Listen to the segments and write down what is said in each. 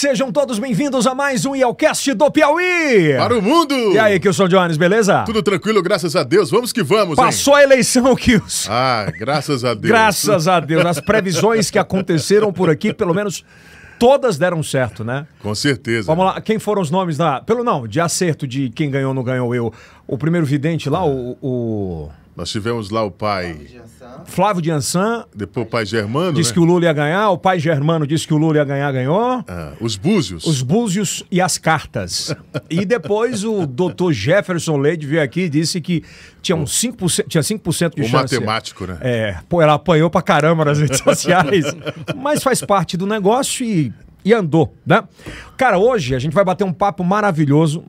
Sejam todos bem-vindos a mais um Yelcast do Piauí! Para o mundo! E aí, Kilson Jones, beleza? Tudo tranquilo, graças a Deus. Vamos que vamos, hein? Passou a eleição, Kilson. Ah, graças a Deus. graças a Deus. As previsões que aconteceram por aqui, pelo menos todas deram certo, né? Com certeza. Vamos lá, quem foram os nomes da. Pelo não, de acerto de quem ganhou, não ganhou eu. O primeiro vidente lá, o... o... Nós tivemos lá o pai. Flávio de Ansan. Depois o pai Germano. Disse né? que o Lula ia ganhar. O pai Germano disse que o Lula ia ganhar, ganhou. Ah, os Búzios. Os Búzios e as cartas. e depois o doutor Jefferson Leite veio aqui e disse que tinha, um 5%, tinha 5% de o chance. O matemático, né? É. Pô, ela apanhou pra caramba nas redes sociais. Mas faz parte do negócio e, e andou, né? Cara, hoje a gente vai bater um papo maravilhoso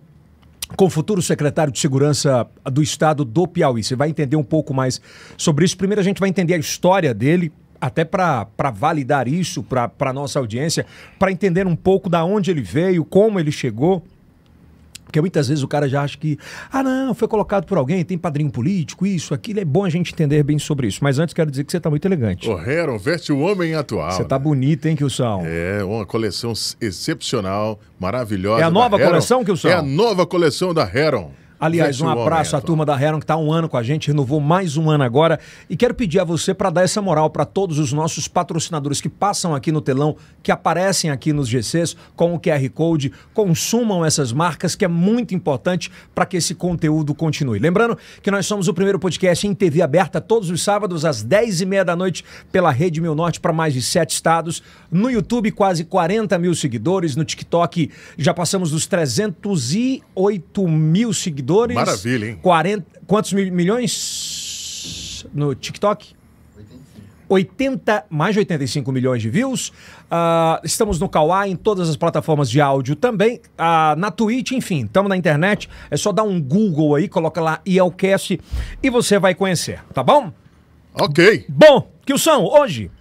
com o futuro secretário de Segurança do Estado do Piauí. Você vai entender um pouco mais sobre isso. Primeiro, a gente vai entender a história dele, até para validar isso para a nossa audiência, para entender um pouco da onde ele veio, como ele chegou porque muitas vezes o cara já acha que, ah, não, foi colocado por alguém, tem padrinho político, isso, aquilo. É bom a gente entender bem sobre isso. Mas antes quero dizer que você está muito elegante. O Heron veste o homem atual. Você está né? bonito, hein, Kilson? É, uma coleção excepcional, maravilhosa. É a nova coleção, Kilson? É a nova coleção da Heron. Aliás, um abraço à turma da Heron que está um ano com a gente, renovou mais um ano agora. E quero pedir a você para dar essa moral para todos os nossos patrocinadores que passam aqui no telão, que aparecem aqui nos GCs com o QR Code. Consumam essas marcas, que é muito importante para que esse conteúdo continue. Lembrando que nós somos o primeiro podcast em TV aberta todos os sábados às 10h30 da noite pela Rede Meu Norte para mais de sete estados. No YouTube, quase 40 mil seguidores. No TikTok, já passamos dos 308 mil seguidores seguidores. Maravilha, hein? 40, quantos mil, milhões no TikTok? 80, mais de 85 milhões de views. Uh, estamos no Kawai, em todas as plataformas de áudio também. Uh, na Twitch, enfim, estamos na internet. É só dar um Google aí, coloca lá IELCast e você vai conhecer, tá bom? Ok. Bom, Kilson, hoje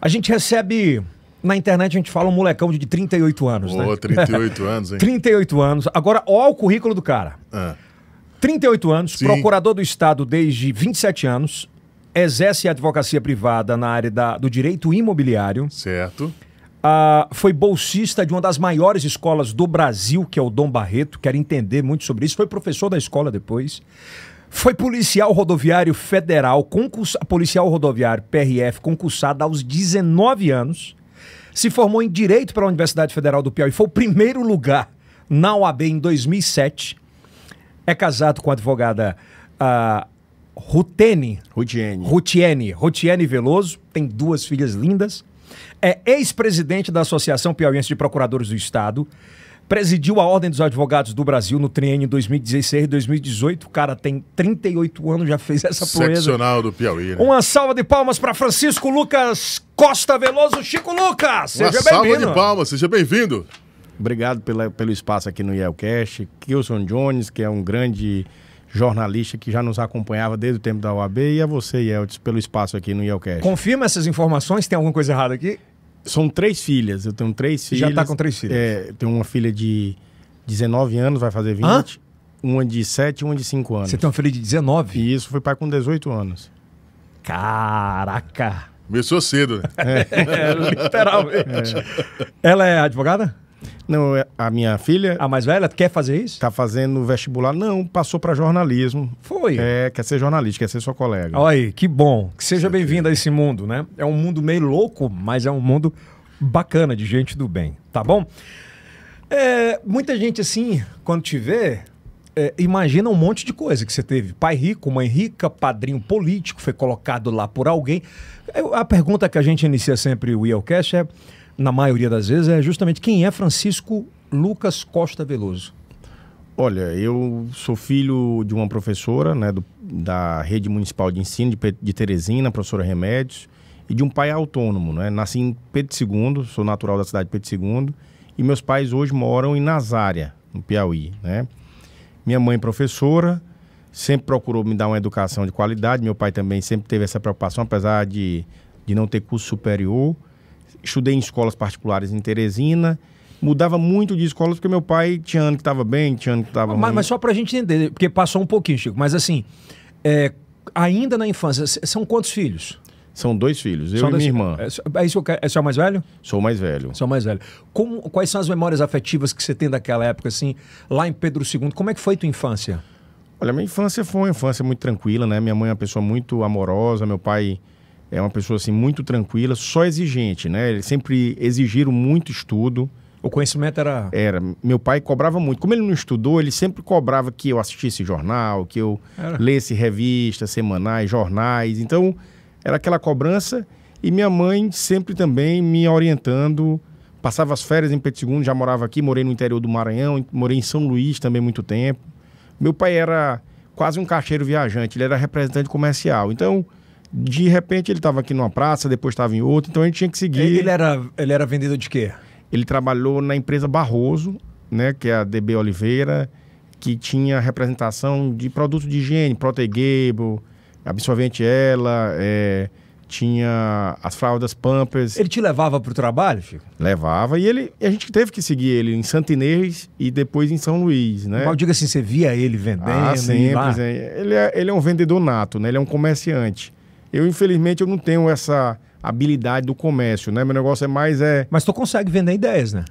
a gente recebe. Na internet a gente fala um molecão de 38 anos, Boa, né? 38 anos, hein? 38 anos. Agora, ó o currículo do cara. Ah. 38 anos, Sim. procurador do Estado desde 27 anos, exerce advocacia privada na área da, do direito imobiliário. Certo. Ah, foi bolsista de uma das maiores escolas do Brasil, que é o Dom Barreto. Quero entender muito sobre isso. Foi professor da escola depois. Foi policial rodoviário federal, concurso, policial rodoviário PRF, concursado aos 19 anos. Se formou em Direito pela Universidade Federal do Piauí. Foi o primeiro lugar na UAB em 2007 é casado com a advogada uh, Rutene. Rutiene. Rutiene. Rutiene Veloso, tem duas filhas lindas. É ex-presidente da Associação Piauiense de Procuradores do Estado. Presidiu a Ordem dos Advogados do Brasil no triênio 2016 e 2018. O cara tem 38 anos, já fez essa proeza. Seccional do Piauí, né? Uma salva de palmas para Francisco Lucas Costa Veloso. Chico Lucas, seja bem-vindo. Uma bem salva de palmas, seja bem-vindo. Obrigado pela, pelo espaço aqui no Yelcast. Kilson Jones, que é um grande jornalista que já nos acompanhava desde o tempo da UAB, e a você, Yeltsin, pelo espaço aqui no Yelcast. Confirma essas informações? Tem alguma coisa errada aqui? São três filhas. Eu tenho três tá filhas. Já está com três filhas? É, tenho uma filha de 19 anos, vai fazer 20. Hã? Uma de 7 e uma de 5 anos. Você tem uma filha de 19? E isso, foi pai com 18 anos. Caraca! Começou cedo, né? É, literalmente. É. Ela é advogada? Não, é, a minha filha. A mais velha quer fazer isso? Tá fazendo vestibular? Não, passou para jornalismo. Foi. É, quer ser jornalista, quer ser sua colega. Olha aí, que bom. Que seja bem-vinda a esse mundo, né? É um mundo meio louco, mas é um mundo bacana de gente do bem, tá bom? É, muita gente assim, quando te vê, é, imagina um monte de coisa que você teve. Pai rico, mãe rica, padrinho político, foi colocado lá por alguém. a pergunta que a gente inicia sempre o Yelcast é na maioria das vezes, é justamente quem é Francisco Lucas Costa Veloso. Olha, eu sou filho de uma professora né, do, da Rede Municipal de Ensino de, de Teresina, professora Remédios, e de um pai autônomo. Né? Nasci em Pedro II, sou natural da cidade de Pedro II, e meus pais hoje moram em Nazária, no Piauí. Né? Minha mãe professora, sempre procurou me dar uma educação de qualidade. Meu pai também sempre teve essa preocupação, apesar de, de não ter curso superior estudei em escolas particulares em Teresina. Mudava muito de escola porque meu pai tinha ano que estava bem, tinha ano que estava mas, Mas só para a gente entender, porque passou um pouquinho, Chico. Mas assim, é, ainda na infância, são quantos filhos? São dois filhos, eu são e minha irmã. É, é isso que eu... é o mais velho? Sou mais velho. Sou mais velho. Como, quais são as memórias afetivas que você tem daquela época, assim, lá em Pedro II? Como é que foi tua infância? Olha, minha infância foi uma infância muito tranquila, né? Minha mãe é uma pessoa muito amorosa, meu pai é uma pessoa assim muito tranquila, só exigente, né? Eles sempre exigiram muito estudo. O conhecimento era era meu pai cobrava muito. Como ele não estudou, ele sempre cobrava que eu assistisse jornal, que eu era. lesse revistas semanais, jornais. Então era aquela cobrança e minha mãe sempre também me orientando. Passava as férias em Pedro Segundo, já morava aqui, morei no interior do Maranhão, morei em São Luís também muito tempo. Meu pai era quase um caixeiro viajante, ele era representante comercial. Então, de repente ele estava aqui numa praça, depois estava em outra, então a gente tinha que seguir. Ele era, ele era vendedor de quê? Ele trabalhou na empresa Barroso, né, que é a DB Oliveira, que tinha representação de produtos de higiene, Protegable, absorvente ela, é, tinha as fraldas Pampers. Ele te levava para o trabalho, Fico? Levava e ele, a gente teve que seguir ele em Santinês Inês e depois em São Luís, né? Mas diga assim, você via ele vendendo? Ah, sempre. É. Ele, é, ele é um vendedor nato, né? Ele é um comerciante. Eu, infelizmente, eu não tenho essa habilidade do comércio, né? Meu negócio é mais é. Mas tu consegue vender ideias, né?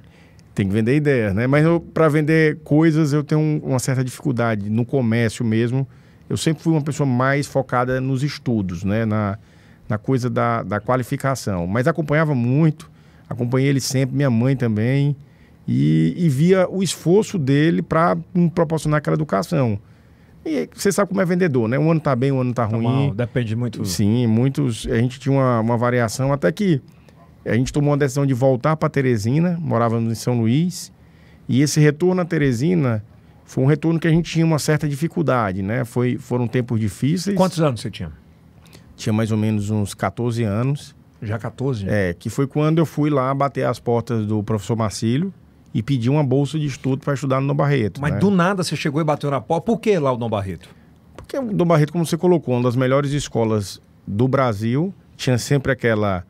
Tem que vender ideias, né? Mas para vender coisas eu tenho uma certa dificuldade no comércio mesmo. Eu sempre fui uma pessoa mais focada nos estudos, né? Na, na coisa da, da qualificação. Mas acompanhava muito, acompanhei ele sempre, minha mãe também, e, e via o esforço dele para proporcionar aquela educação. E você sabe como é vendedor, né? Um ano tá bem, um ano tá, tá ruim. Mal, depende muito. Sim, muitos. A gente tinha uma, uma variação, até que a gente tomou a decisão de voltar para Teresina, morávamos em São Luís. E esse retorno a Teresina foi um retorno que a gente tinha uma certa dificuldade, né? Foi, foram tempos difíceis. Quantos anos você tinha? Tinha mais ou menos uns 14 anos. Já 14? É, que foi quando eu fui lá bater as portas do professor Marcílio, e pedi uma bolsa de estudo para estudar no Dom Barreto. Mas né? do nada você chegou e bateu na porta. Por que lá o Dom Barreto? Porque o Dom Barreto, como você colocou, uma das melhores escolas do Brasil, tinha sempre aquela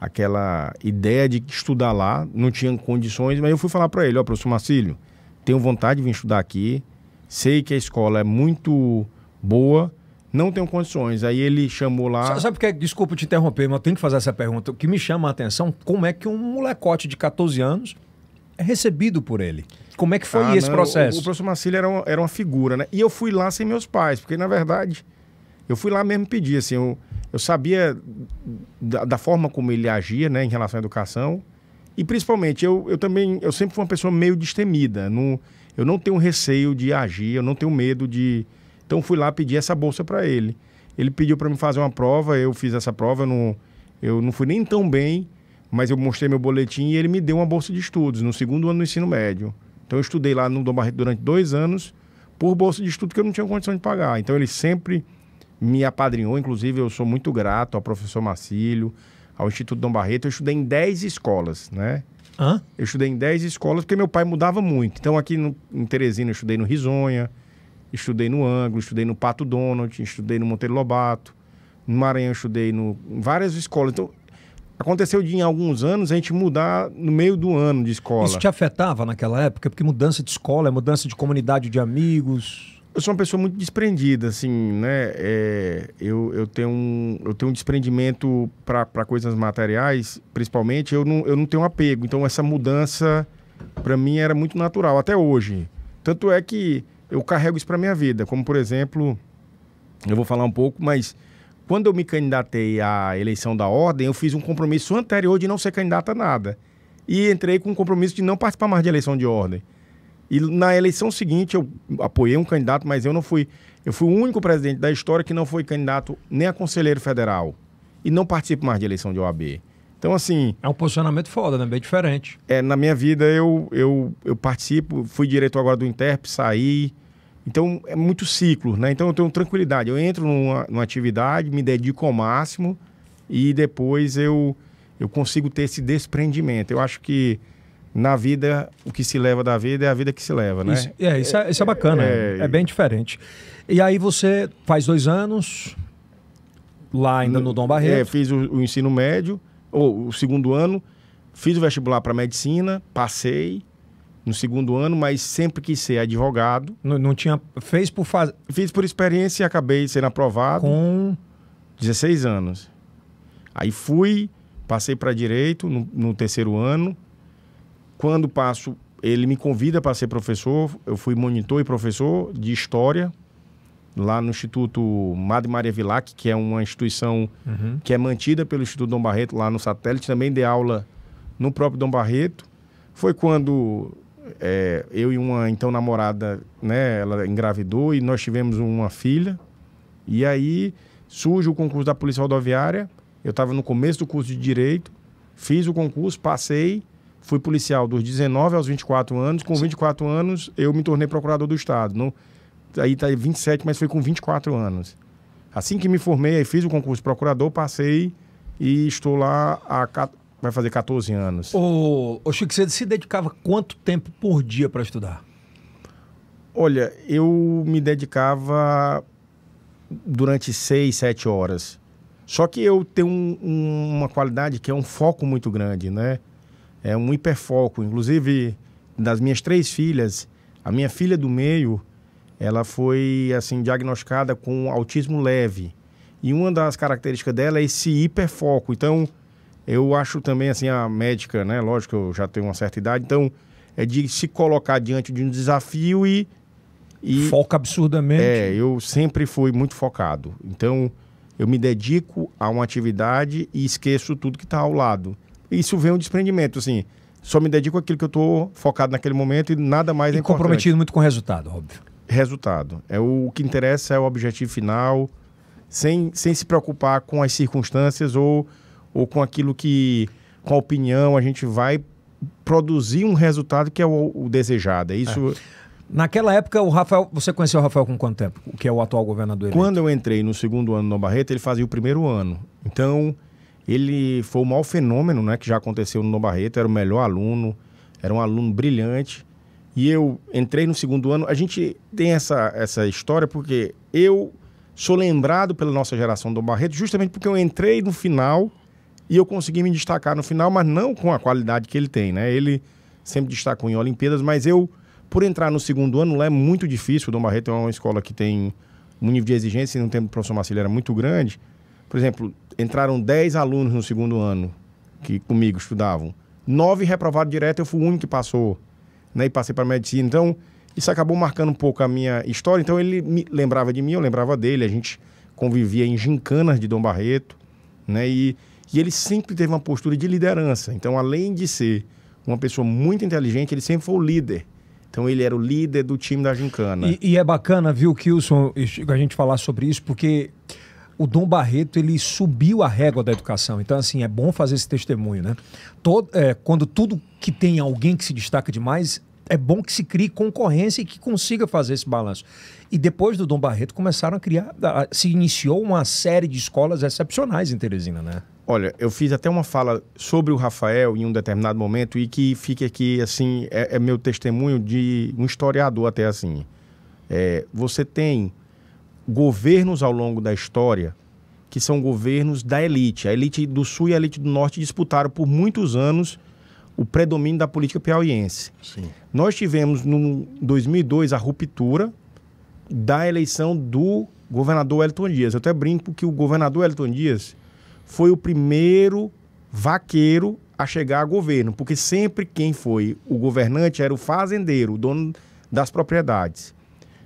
aquela ideia de estudar lá, não tinha condições, mas eu fui falar para ele, ó, oh, professor Marcílio, tenho vontade de vir estudar aqui, sei que a escola é muito boa, não tenho condições. Aí ele chamou lá. Sabe porque, desculpa te interromper, mas eu tenho que fazer essa pergunta. O que me chama a atenção, como é que um molecote de 14 anos é recebido por ele. Como é que foi ah, esse não, processo? O, o professor Marcílio era uma, era uma figura, né? E eu fui lá sem meus pais, porque na verdade eu fui lá mesmo pedir, assim, eu, eu sabia da, da forma como ele agia, né, em relação à educação. E principalmente, eu, eu também, eu sempre fui uma pessoa meio destemida, não, eu não tenho receio de agir, eu não tenho medo de... Então fui lá pedir essa bolsa para ele. Ele pediu para mim fazer uma prova, eu fiz essa prova, eu não, eu não fui nem tão bem, mas eu mostrei meu boletim e ele me deu uma bolsa de estudos no segundo ano do ensino médio. Então eu estudei lá no Dom Barreto durante dois anos por bolsa de estudo que eu não tinha condição de pagar. Então ele sempre me apadrinhou, inclusive eu sou muito grato ao professor Marcílio, ao Instituto Dom Barreto. Eu estudei em 10 escolas, né? Hã? Eu estudei em 10 escolas porque meu pai mudava muito. Então aqui no, em Teresina eu estudei no Risonha, estudei no Anglo, estudei no Pato Donald, estudei no Monteiro Lobato. No Maranhão eu estudei no, em várias escolas. Então Aconteceu de, em alguns anos, a gente mudar no meio do ano de escola. Isso te afetava naquela época? Porque mudança de escola é mudança de comunidade de amigos. Eu sou uma pessoa muito desprendida, assim, né? É, eu, eu, tenho um, eu tenho um desprendimento para coisas materiais, principalmente. Eu não, eu não tenho apego. Então, essa mudança, para mim, era muito natural, até hoje. Tanto é que eu carrego isso para minha vida. Como, por exemplo, eu vou falar um pouco, mas quando eu me candidatei à eleição da ordem, eu fiz um compromisso anterior de não ser candidato a nada. E entrei com um compromisso de não participar mais de eleição de ordem. E na eleição seguinte eu apoiei um candidato, mas eu não fui. Eu fui o único presidente da história que não foi candidato nem a conselheiro federal. E não participo mais de eleição de OAB. Então, assim. É um posicionamento foda, né? Bem diferente. É, na minha vida eu, eu, eu participo, fui diretor agora do Interp, saí. Então, é muito ciclo, né? Então, eu tenho tranquilidade. Eu entro numa, numa atividade, me dedico ao máximo e depois eu, eu consigo ter esse desprendimento. Eu acho que na vida, o que se leva da vida é a vida que se leva, né? Isso, é, isso é, isso é, é bacana, é, é, bem diferente. E aí você faz dois anos, lá ainda no, no Dom Barreto. É, fiz o, o ensino médio, ou o segundo ano, fiz o vestibular para medicina, passei, no segundo ano, mas sempre quis ser advogado. Não, não tinha. Fez por fazer. Fiz por experiência e acabei sendo aprovado. Com 16 anos. Aí fui, passei para direito no, no, terceiro ano. Quando passo, ele me convida para ser professor. Eu fui monitor e professor de história lá no Instituto Madre Maria Vilac, que é uma instituição uhum. que é mantida pelo Instituto Dom Barreto lá no satélite. Também dei aula no próprio Dom Barreto. Foi quando é, eu e uma então namorada, né, ela engravidou e nós tivemos uma filha. E aí surge o concurso da Polícia Rodoviária. Eu estava no começo do curso de Direito, fiz o concurso, passei, fui policial dos 19 aos 24 anos. Com 24 anos, eu me tornei procurador do Estado. No, aí tá 27, mas foi com 24 anos. Assim que me formei, aí fiz o concurso de procurador, passei e estou lá há Vai fazer 14 anos. Ô, ô Chico, você se dedicava quanto tempo por dia para estudar? Olha, eu me dedicava durante 6, 7 horas. Só que eu tenho um, um, uma qualidade que é um foco muito grande, né? É um hiperfoco. Inclusive, das minhas três filhas, a minha filha do meio, ela foi assim diagnosticada com autismo leve. E uma das características dela é esse hiperfoco. Então, eu acho também, assim, a médica, né? Lógico, eu já tenho uma certa idade, então é de se colocar diante de um desafio e. e Foca absurdamente. É, eu sempre fui muito focado. Então, eu me dedico a uma atividade e esqueço tudo que está ao lado. Isso vem um desprendimento, assim. Só me dedico àquilo que eu estou focado naquele momento e nada mais é e é comprometido muito com o resultado, óbvio. Resultado. É o, o que interessa é o objetivo final, sem, sem se preocupar com as circunstâncias ou ou com aquilo que, com a opinião, a gente vai produzir um resultado que é o, o desejado. É isso. É. Naquela época, o Rafael, você conheceu o Rafael com quanto tempo? O que é o atual governador? Eleito? Quando eu entrei no segundo ano no Barreto, ele fazia o primeiro ano. Então, ele foi o maior fenômeno, né, que já aconteceu no Barreto. Era o melhor aluno, era um aluno brilhante. E eu entrei no segundo ano. A gente tem essa, essa história porque eu sou lembrado pela nossa geração do Barreto, justamente porque eu entrei no final e eu consegui me destacar no final, mas não com a qualidade que ele tem, né? Ele sempre destacou em Olimpíadas, mas eu, por entrar no segundo ano, lá é muito difícil. O Dom Barreto é uma escola que tem um nível de exigência e um tempo do professor Marcelo era muito grande. Por exemplo, entraram 10 alunos no segundo ano que comigo estudavam. Nove reprovados direto, eu fui o único que passou, né? E passei para medicina. Então, isso acabou marcando um pouco a minha história. Então, ele me lembrava de mim, eu lembrava dele. A gente convivia em gincanas de Dom Barreto, né? E e ele sempre teve uma postura de liderança. Então, além de ser uma pessoa muito inteligente, ele sempre foi o líder. Então ele era o líder do time da Gincana. E, e é bacana, viu, Kilson, a gente falar sobre isso, porque o Dom Barreto ele subiu a régua da educação. Então, assim, é bom fazer esse testemunho, né? Todo, é, quando tudo que tem alguém que se destaca demais, é bom que se crie concorrência e que consiga fazer esse balanço. E depois do Dom Barreto começaram a criar, se iniciou uma série de escolas excepcionais em Teresina, né? Olha, eu fiz até uma fala sobre o Rafael em um determinado momento e que fica aqui, assim, é, é, meu testemunho de um historiador até assim. É, você tem governos ao longo da história que são governos da elite. A elite do Sul e a elite do Norte disputaram por muitos anos o predomínio da política piauiense. Sim. Nós tivemos, no 2002, a ruptura da eleição do governador Elton Dias. Eu até brinco que o governador Elton Dias foi o primeiro vaqueiro a chegar a governo, porque sempre quem foi o governante era o fazendeiro, o dono das propriedades.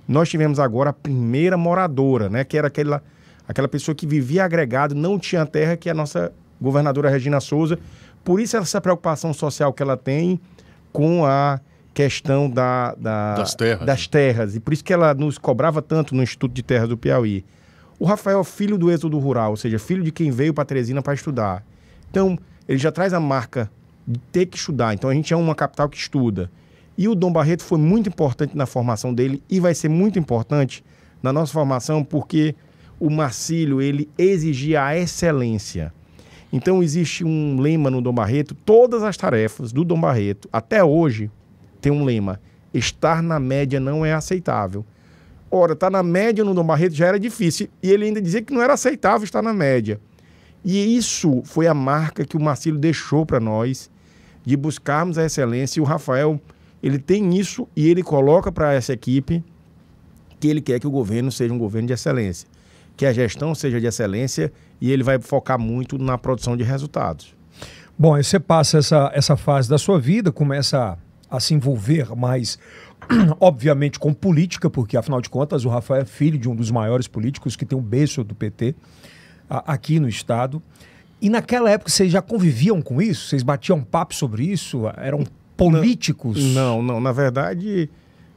Nós tivemos agora a primeira moradora, né, que era aquela, aquela pessoa que vivia agregado, não tinha terra, que é a nossa governadora Regina Souza. Por isso essa preocupação social que ela tem com a questão da, da das, terras. das né? terras. E por isso que ela nos cobrava tanto no Instituto de Terras do Piauí. O Rafael é filho do êxodo rural, ou seja, filho de quem veio para Teresina para estudar. Então, ele já traz a marca de ter que estudar. Então, a gente é uma capital que estuda. E o Dom Barreto foi muito importante na formação dele e vai ser muito importante na nossa formação porque o Marcílio, ele exigia a excelência. Então, existe um lema no Dom Barreto, todas as tarefas do Dom Barreto, até hoje, tem um lema, estar na média não é aceitável. Ora, estar tá na média no Dom Barreto já era difícil. E ele ainda dizia que não era aceitável estar na média. E isso foi a marca que o Marcílio deixou para nós, de buscarmos a excelência. E o Rafael, ele tem isso e ele coloca para essa equipe que ele quer que o governo seja um governo de excelência, que a gestão seja de excelência e ele vai focar muito na produção de resultados. Bom, aí você passa essa, essa fase da sua vida, começa a, a se envolver mais obviamente com política, porque afinal de contas o Rafael é filho de um dos maiores políticos que tem um berço do PT a, aqui no estado. E naquela época vocês já conviviam com isso? Vocês batiam papo sobre isso? Eram políticos? Não, não. Na verdade,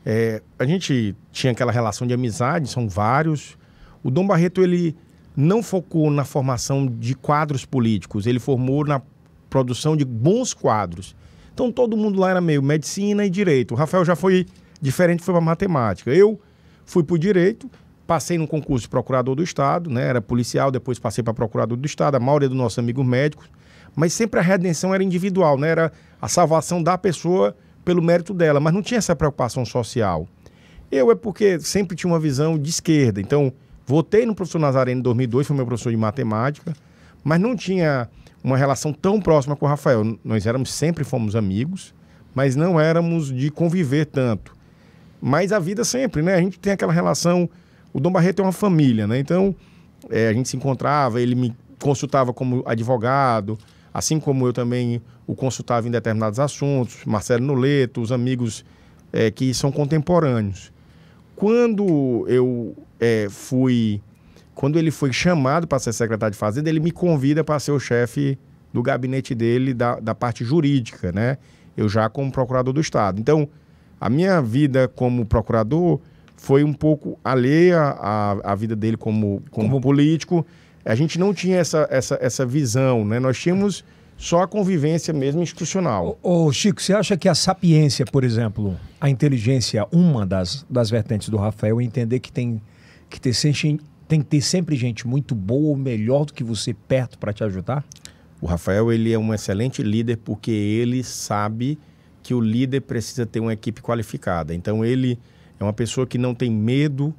é, a gente tinha aquela relação de amizade, são vários. O Dom Barreto, ele não focou na formação de quadros políticos, ele formou na produção de bons quadros. Então todo mundo lá era meio medicina e direito. O Rafael já foi diferente, foi para matemática. Eu fui para o direito, passei num concurso de procurador do Estado, né? Era policial, depois passei para procurador do Estado, a maioria dos nossos amigos médicos. Mas sempre a redenção era individual, né? Era a salvação da pessoa pelo mérito dela, mas não tinha essa preocupação social. Eu é porque sempre tinha uma visão de esquerda. Então, votei no professor Nazareno em 2002, foi meu professor de matemática, mas não tinha uma relação tão próxima com o Rafael. Nós éramos sempre fomos amigos, mas não éramos de conviver tanto. Mas a vida sempre, né? A gente tem aquela relação. O Dom Barreto é uma família, né? Então é, a gente se encontrava, ele me consultava como advogado, assim como eu também o consultava em determinados assuntos. Marcelo Noleto, os amigos é, que são contemporâneos. Quando eu é, fui quando ele foi chamado para ser secretário de Fazenda, ele me convida para ser o chefe do gabinete dele, da, da parte jurídica, né? Eu já como procurador do Estado. Então, a minha vida como procurador foi um pouco alheia à, à vida dele como, como, como, político. A gente não tinha essa, essa, essa visão, né? Nós tínhamos só a convivência mesmo institucional. Ô, ô, Chico, você acha que a sapiência, por exemplo, a inteligência, uma das, das vertentes do Rafael, é entender que tem que ter sempre, tem que ter sempre gente muito boa ou melhor do que você perto para te ajudar? O Rafael ele é um excelente líder porque ele sabe que o líder precisa ter uma equipe qualificada. Então ele é uma pessoa que não tem medo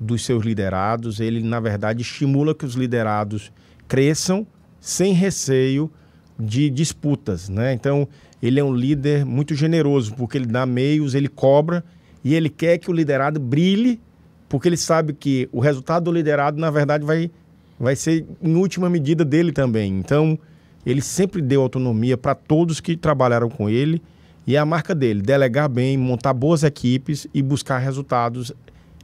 dos seus liderados, ele na verdade estimula que os liderados cresçam sem receio de disputas, né? Então ele é um líder muito generoso porque ele dá meios, ele cobra e ele quer que o liderado brilhe porque ele sabe que o resultado do liderado, na verdade, vai, vai ser em última medida dele também. Então, ele sempre deu autonomia para todos que trabalharam com ele e é a marca dele, delegar bem, montar boas equipes e buscar resultados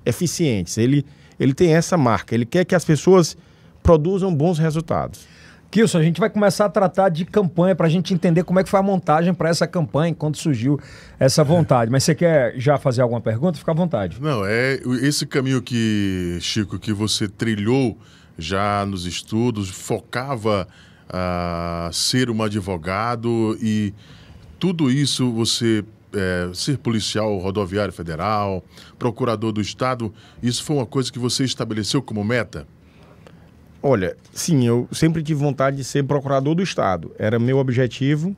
eficientes. Ele, ele tem essa marca, ele quer que as pessoas produzam bons resultados. Kilson, a gente vai começar a tratar de campanha para a gente entender como é que foi a montagem para essa campanha, quando surgiu essa vontade. Mas você quer já fazer alguma pergunta? Fica à vontade. Não, é esse caminho que, Chico, que você trilhou já nos estudos, focava a ah, ser um advogado e tudo isso você é, ser policial rodoviário federal, procurador do Estado, isso foi uma coisa que você estabeleceu como meta? Olha, sim, eu sempre tive vontade de ser procurador do Estado. Era meu objetivo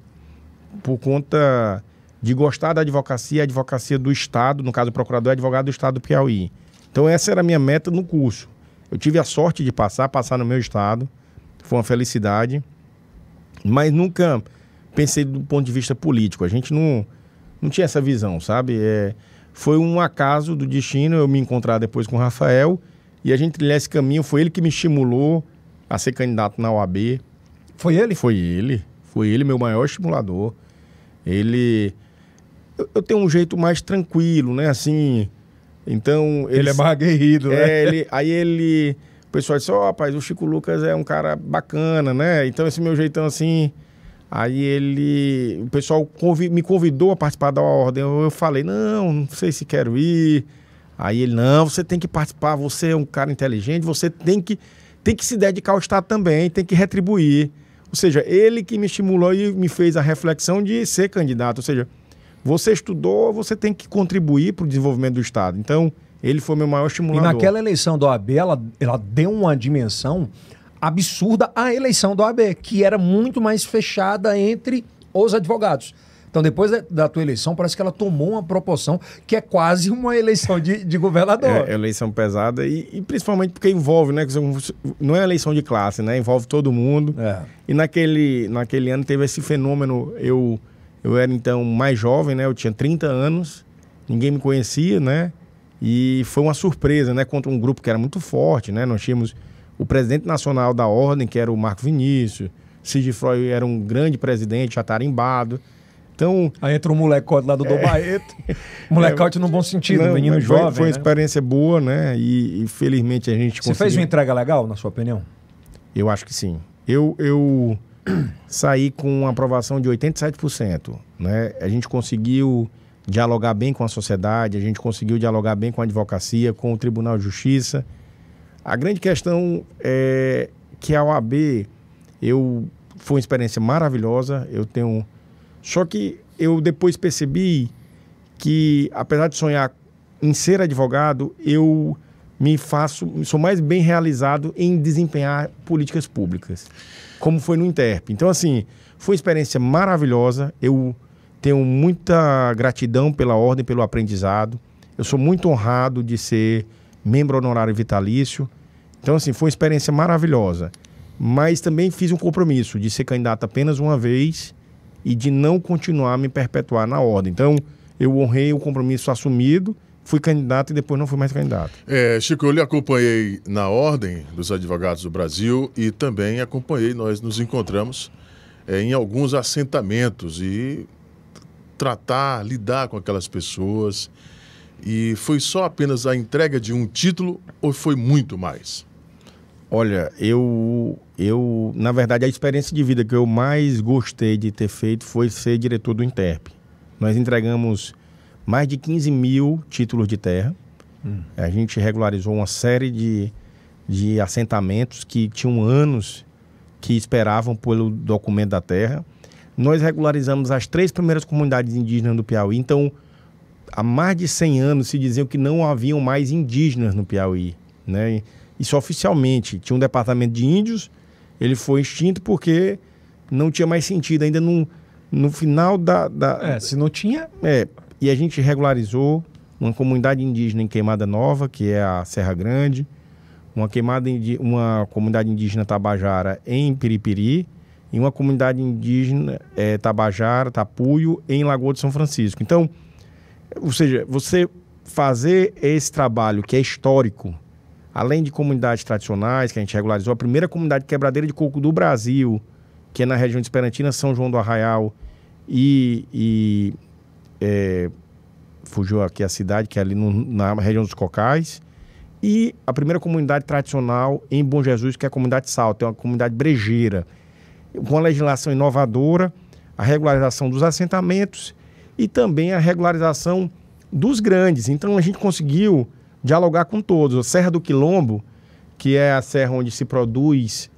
por conta de gostar da advocacia, a advocacia do Estado, no caso, o procurador é advogado do Estado do Piauí. Então, essa era a minha meta no curso. Eu tive a sorte de passar, passar no meu Estado, foi uma felicidade, mas nunca pensei do ponto de vista político. A gente não, não tinha essa visão, sabe? É, foi um acaso do destino eu me encontrar depois com o Rafael e a gente trilhar esse caminho, foi ele que me estimulou a ser candidato na UAB. Foi ele? Foi ele. Foi ele meu maior estimulador. Ele. Eu, eu tenho um jeito mais tranquilo, né? Assim. Então. Ele, ele é mais aguerrido, né? é, né? Ele, aí ele. O pessoal disse: Ó, oh, rapaz, o Chico Lucas é um cara bacana, né? Então esse meu jeitão assim. Aí ele. O pessoal me convidou a participar da ordem. eu falei: Não, não sei se quero ir. Aí ele, não, você tem que participar, você é um cara inteligente, você tem que, tem que se dedicar ao Estado também, tem que retribuir. Ou seja, ele que me estimulou e me fez a reflexão de ser candidato. Ou seja, você estudou, você tem que contribuir para o desenvolvimento do Estado. Então, ele foi meu maior estimulador. E naquela eleição do AB, ela, ela deu uma dimensão absurda à eleição do AB, que era muito mais fechada entre os advogados. Então, depois da, tua eleição, parece que ela tomou uma proporção que é quase uma eleição de, de governador. É, é eleição pesada e, e, principalmente porque envolve, né? Não é eleição de classe, né? Envolve todo mundo. É. E naquele, naquele ano teve esse fenômeno. Eu, eu era então mais jovem, né? Eu tinha 30 anos, ninguém me conhecia, né? E foi uma surpresa, né? Contra um grupo que era muito forte, né? Nós tínhamos o presidente nacional da ordem, que era o Marco Vinícius. Sigifroy era um grande presidente, já tarimbado. Então, Aí entra um molecote lá do é. Dobaeto. É, molecote é, no bom sentido, não, menino jovem. Foi, foi uma né? experiência boa, né? E, felizmente a gente Você conseguiu... fez uma entrega legal, na sua opinião? Eu acho que sim. Eu, eu saí com uma aprovação de 87%. Né? A gente conseguiu dialogar bem com a sociedade, a gente conseguiu dialogar bem com a advocacia, com o Tribunal de Justiça. A grande questão é que a OAB, eu, foi uma experiência maravilhosa. Eu tenho só que eu depois percebi que, apesar de sonhar em ser advogado, eu me faço, sou mais bem realizado em desempenhar políticas públicas, como foi no Interp. Então, assim, foi uma experiência maravilhosa. Eu tenho muita gratidão pela ordem, pelo aprendizado. Eu sou muito honrado de ser membro honorário vitalício. Então, assim, foi uma experiência maravilhosa. Mas também fiz um compromisso de ser candidato apenas uma vez e de não continuar a me perpetuar na ordem. Então, eu honrei o compromisso assumido, fui candidato e depois não fui mais candidato. É, Chico, eu lhe acompanhei na Ordem dos Advogados do Brasil e também acompanhei, nós nos encontramos é, em alguns assentamentos e tratar, lidar com aquelas pessoas. E foi só apenas a entrega de um título ou foi muito mais? Olha, eu, eu, na verdade, a experiência de vida que eu mais gostei de ter feito foi ser diretor do Interp. Nós entregamos mais de 15 mil títulos de terra. Hum. A gente regularizou uma série de, de assentamentos que tinham anos que esperavam pelo documento da terra. Nós regularizamos as três primeiras comunidades indígenas do Piauí. Então, há mais de 100 anos se diziam que não haviam mais indígenas no Piauí, né? Isso oficialmente. Tinha um departamento de índios, ele foi extinto porque não tinha mais sentido. Ainda no, no final da, da. É, se não tinha. É, e a gente regularizou uma comunidade indígena em Queimada Nova, que é a Serra Grande, uma, queimada indi... uma comunidade indígena Tabajara em Piripiri e uma comunidade indígena é, Tabajara, Tapuio, em Lagoa de São Francisco. Então, ou seja, você fazer esse trabalho que é histórico, além de comunidades tradicionais que a gente regularizou, a primeira comunidade quebradeira de coco do Brasil, que é na região de Esperantina, São João do Arraial e, e é, fugiu aqui a cidade, que é ali no, na região dos Cocais, e a primeira comunidade tradicional em Bom Jesus, que é a comunidade Salto, é uma comunidade brejeira, com a legislação inovadora, a regularização dos assentamentos e também a regularização dos grandes. Então a gente conseguiu dialogar com todos. A Serra do Quilombo, que é a serra onde se produz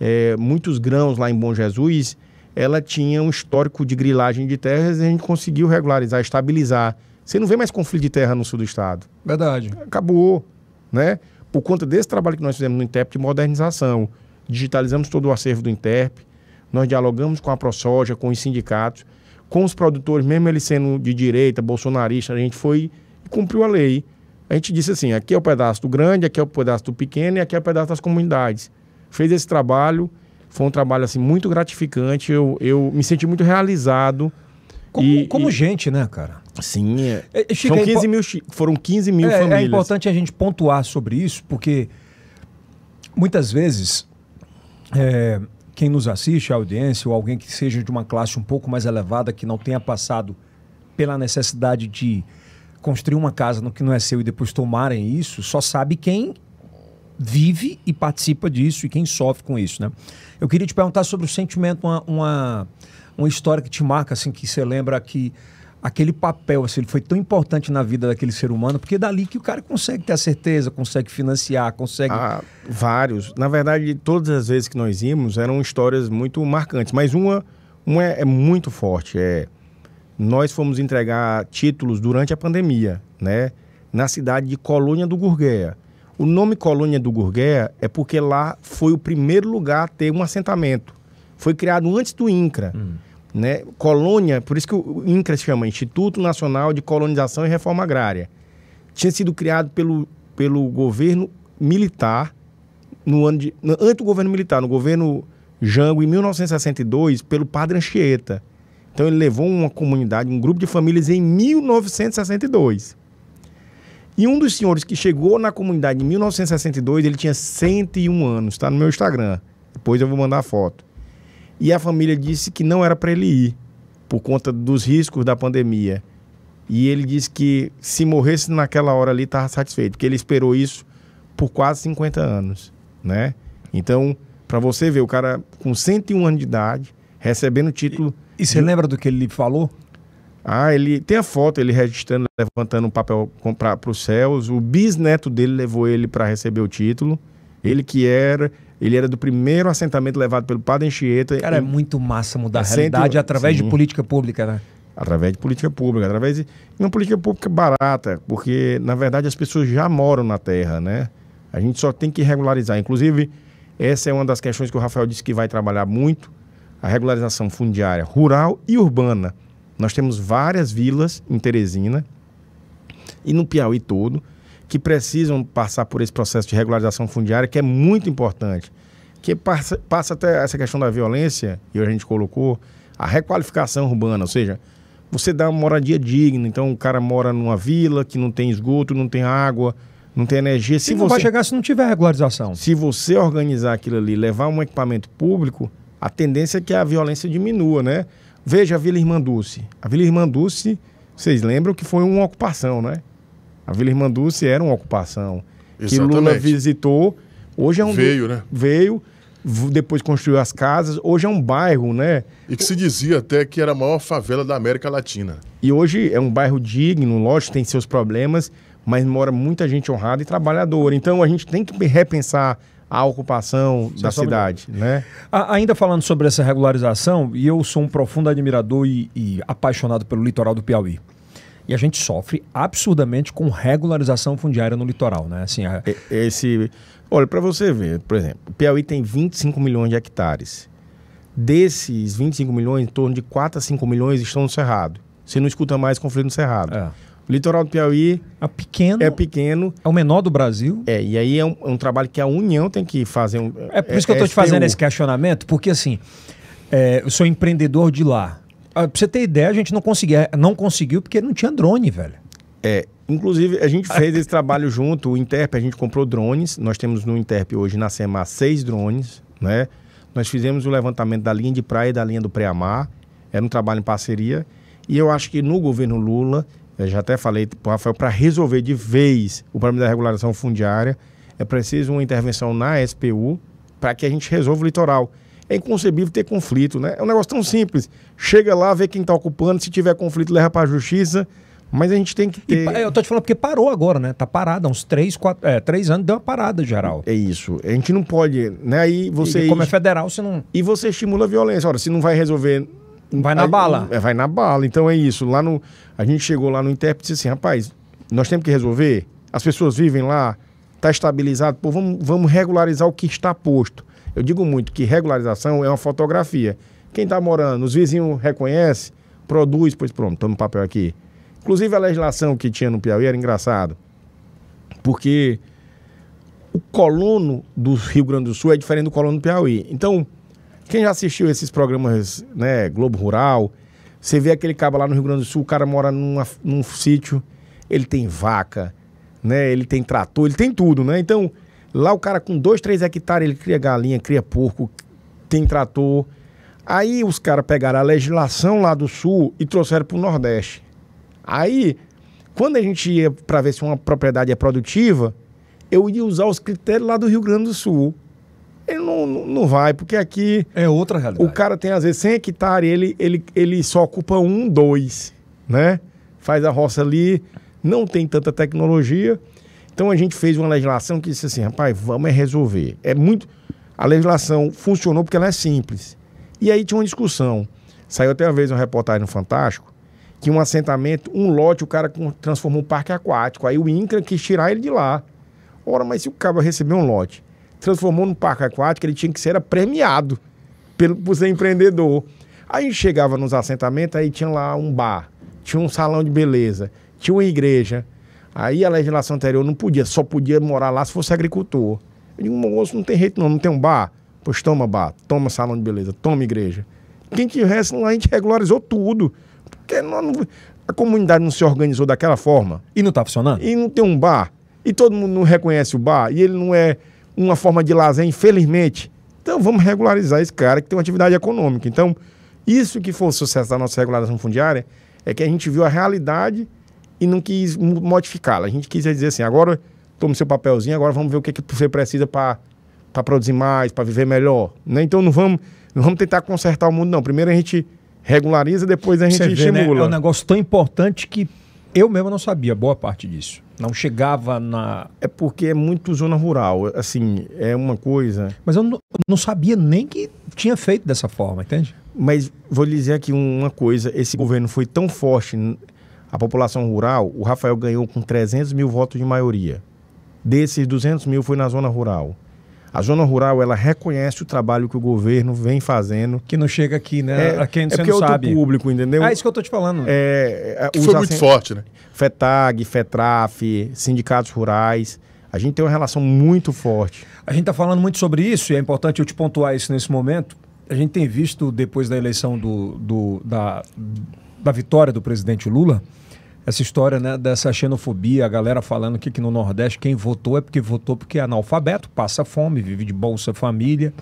é, muitos grãos lá em Bom Jesus, ela tinha um histórico de grilagem de terras e a gente conseguiu regularizar, estabilizar. Você não vê mais conflito de terra no sul do estado. Verdade. Acabou, né? Por conta desse trabalho que nós fizemos no INTEP de modernização, digitalizamos todo o acervo do INTEP, nós dialogamos com a ProSoja, com os sindicatos, com os produtores, mesmo eles sendo de direita, bolsonarista, a gente foi e cumpriu a lei a gente disse assim: aqui é o pedaço do grande, aqui é o pedaço do pequeno e aqui é o pedaço das comunidades. Fez esse trabalho, foi um trabalho assim muito gratificante. Eu, eu me senti muito realizado. Como, e, como e... gente, né, cara? Sim. É. É, é Chico, é foram, 15 é, mil, foram 15 mil é, é famílias. É importante a gente pontuar sobre isso, porque muitas vezes quem nos assiste, a audiência, ou alguém que seja de uma classe um pouco mais elevada, que não tenha passado pela necessidade de construir uma casa no que não é seu e depois tomarem isso, só sabe quem vive e participa disso e quem sofre com isso, né? Eu queria te perguntar sobre o sentimento, uma, uma, uma história que te marca, assim, que você lembra que aquele papel, assim, ele foi tão importante na vida daquele ser humano, porque é dali que o cara consegue ter a certeza, consegue financiar, consegue... Há ah, vários. Na verdade, todas as vezes que nós íamos, eram histórias muito marcantes, mas uma, uma é, é muito forte, é nós fomos entregar títulos durante a pandemia, né? Na cidade de Colônia do Gurgueia. O nome Colônia do Gurgueia é porque lá foi o primeiro lugar a ter um assentamento. Foi criado antes do INCRA. Hum. Né? Colônia, por isso que o INCRA se chama Instituto Nacional de Colonização e Reforma Agrária. Tinha sido criado pelo, pelo governo militar, no ano de, antes do governo militar, no governo Jango, em 1962, pelo padre Anchieta então ele levou uma comunidade, um grupo de famílias em 1962. E um dos senhores que chegou na comunidade em 1962, ele tinha 101 anos, está no meu Instagram. Depois eu vou mandar a foto. E a família disse que não era para ele ir, por conta dos riscos da pandemia. E ele disse que se morresse naquela hora ali, estava satisfeito, porque ele esperou isso por quase 50 anos, né? Então, para você ver, o cara com 101 anos de idade, recebendo o título e você lembra do que ele falou? Ah, ele tem a foto, ele registrando, levantando um papel para os céus. O bisneto dele levou ele para receber o título. Ele que era, ele era do primeiro assentamento levado pelo Padre Anchieta. Cara, e... é muito massa mudar a realidade através Sim. de política pública, né? Através de política pública, através de uma política pública barata, porque na verdade as pessoas já moram na terra, né? A gente só tem que regularizar. Inclusive, essa é uma das questões que o Rafael disse que vai trabalhar muito a regularização fundiária rural e urbana. Nós temos várias vilas em Teresina e no Piauí todo que precisam passar por esse processo de regularização fundiária, que é muito importante, que passa, passa até essa questão da violência, e a gente colocou, a requalificação urbana, ou seja, você dá uma moradia digna, então o cara mora numa vila que não tem esgoto, não tem água, não tem energia. Se e não você, vai chegar se não tiver regularização. Se você organizar aquilo ali, levar um equipamento público, a tendência é que a violência diminua, né? Veja a Vila Irmanduce. A Vila Irmanduce, vocês lembram que foi uma ocupação, né? A Vila Irmanduce era uma ocupação. Exatamente. Que Lula visitou. Hoje é um. Veio, né? Veio depois construiu as casas. Hoje é um bairro, né? E que se dizia até que era a maior favela da América Latina. E hoje é um bairro digno, lógico, tem seus problemas, mas mora muita gente honrada e trabalhadora. Então a gente tem que repensar a ocupação da cidade. Né? A, ainda falando sobre essa regularização, e eu sou um profundo admirador e, e apaixonado pelo litoral do Piauí. E a gente sofre absurdamente com regularização fundiária no litoral, né? Assim, a... Esse. Olha, para você ver, por exemplo, o Piauí tem 25 milhões de hectares. Desses 25 milhões, em torno de 4 a 5 milhões estão no Cerrado. Você não escuta mais conflito no Cerrado. É. O litoral do Piauí. É pequeno. É pequeno. É o menor do Brasil. É, e aí é um, é um trabalho que a União tem que fazer. Um, é por isso que eu estou é, te fazendo esse questionamento, porque assim, é, eu sou empreendedor de lá. Ah, Para você ter ideia, a gente não conseguia, não conseguiu porque não tinha drone, velho. É, inclusive a gente fez esse trabalho junto, o Interp, a gente comprou drones, nós temos no Interp hoje na SEMA seis drones, né? Nós fizemos o levantamento da linha de praia e da linha do pré-amar, era um trabalho em parceria, e eu acho que no governo Lula eu já até falei para o tipo, Rafael, para resolver de vez o problema da regularização fundiária, é preciso uma intervenção na SPU para que a gente resolva o litoral. É inconcebível ter conflito, né? É um negócio tão simples. Chega lá, vê quem está ocupando, se tiver conflito, leva para a justiça. Mas a gente tem que ter. E, eu tô te falando porque parou agora, né? Tá parada, uns três, quatro, é, três anos deu uma parada geral. É isso. A gente não pode, né? Aí você. E como é federal, você não. E você estimula a violência. Ora, se não vai resolver Vai na aí, bala. É, vai na bala. Então é isso. Lá no, a gente chegou lá no intérprete e disse assim, rapaz, nós temos que resolver. As pessoas vivem lá, está estabilizado. Pô, vamos, vamos regularizar o que está posto. Eu digo muito que regularização é uma fotografia. Quem está morando, os vizinhos reconhecem, produz, pois pronto, estou no papel aqui. Inclusive a legislação que tinha no Piauí era engraçado, porque o colono do Rio Grande do Sul é diferente do colono do Piauí. Então, quem já assistiu esses programas, né, Globo Rural, você vê aquele cabo lá no Rio Grande do Sul, o cara mora numa, num sítio, ele tem vaca, né, ele tem trator, ele tem tudo, né? Então, lá o cara com dois, três hectares, ele cria galinha, cria porco, tem trator. Aí os caras pegaram a legislação lá do Sul e trouxeram para o Nordeste. Aí, quando a gente ia para ver se uma propriedade é produtiva, eu ia usar os critérios lá do Rio Grande do Sul ele não, não vai, porque aqui. É outra realidade. O cara tem, às vezes, 100 hectares, ele, ele, ele só ocupa um, dois, né? Faz a roça ali, não tem tanta tecnologia. Então a gente fez uma legislação que disse assim: rapaz, vamos é resolver. É muito. A legislação funcionou porque ela é simples. E aí tinha uma discussão. Saiu até uma vez um reportagem no Fantástico que um assentamento, um lote, o cara transformou um parque aquático. Aí o INCRA quis tirar ele de lá. Ora, mas se o cabo receber um lote transformou num parque aquático, ele tinha que ser premiado pelo, por ser empreendedor. Aí chegava nos assentamentos, aí tinha lá um bar, tinha um salão de beleza, tinha uma igreja. Aí a legislação anterior não podia, só podia morar lá se fosse agricultor. Eu digo, moço, não tem jeito não, não tem um bar? Pois toma bar, toma salão de beleza, toma igreja. Quem tivesse lá, a gente regularizou tudo. Porque não, a comunidade não se organizou daquela forma. E não está funcionando? E não tem um bar. E todo mundo não reconhece o bar. E ele não é uma forma de lazer, infelizmente. Então vamos regularizar esse cara que tem uma atividade econômica. Então, isso que foi o sucesso da nossa regularização fundiária é que a gente viu a realidade e não quis modificá-la. A gente quis dizer assim, agora toma seu papelzinho, agora vamos ver o que, é que você precisa para produzir mais, para viver melhor. Né? Então não vamos, não vamos tentar consertar o mundo, não. Primeiro a gente regulariza, depois a gente vê, né? estimula. Né? É um negócio tão importante que eu mesmo não sabia boa parte disso. Não chegava na. É porque é muito zona rural, assim, é uma coisa. Mas eu não, sabia nem que tinha feito dessa forma, entende? Mas vou lhe dizer aqui uma coisa: esse governo foi tão forte, a população rural, o Rafael ganhou com 300 mil votos de maioria. Desses 200 mil foi na zona rural. A zona rural, ela reconhece o trabalho que o governo vem fazendo. Que não chega aqui, né? É, a quem é porque não é outro sabe. público, entendeu? É isso que eu tô te falando. É, é que foi muito assim, forte, né? FETAG, FETRAF, sindicatos rurais. A gente tem uma relação muito forte. A gente está falando muito sobre isso e é importante eu te pontuar isso nesse momento. A gente tem visto, depois da eleição do, do da, da vitória do presidente Lula, essa história né, dessa xenofobia, a galera falando que, que no Nordeste quem votou é porque votou porque é analfabeto, passa fome, vive de Bolsa Família.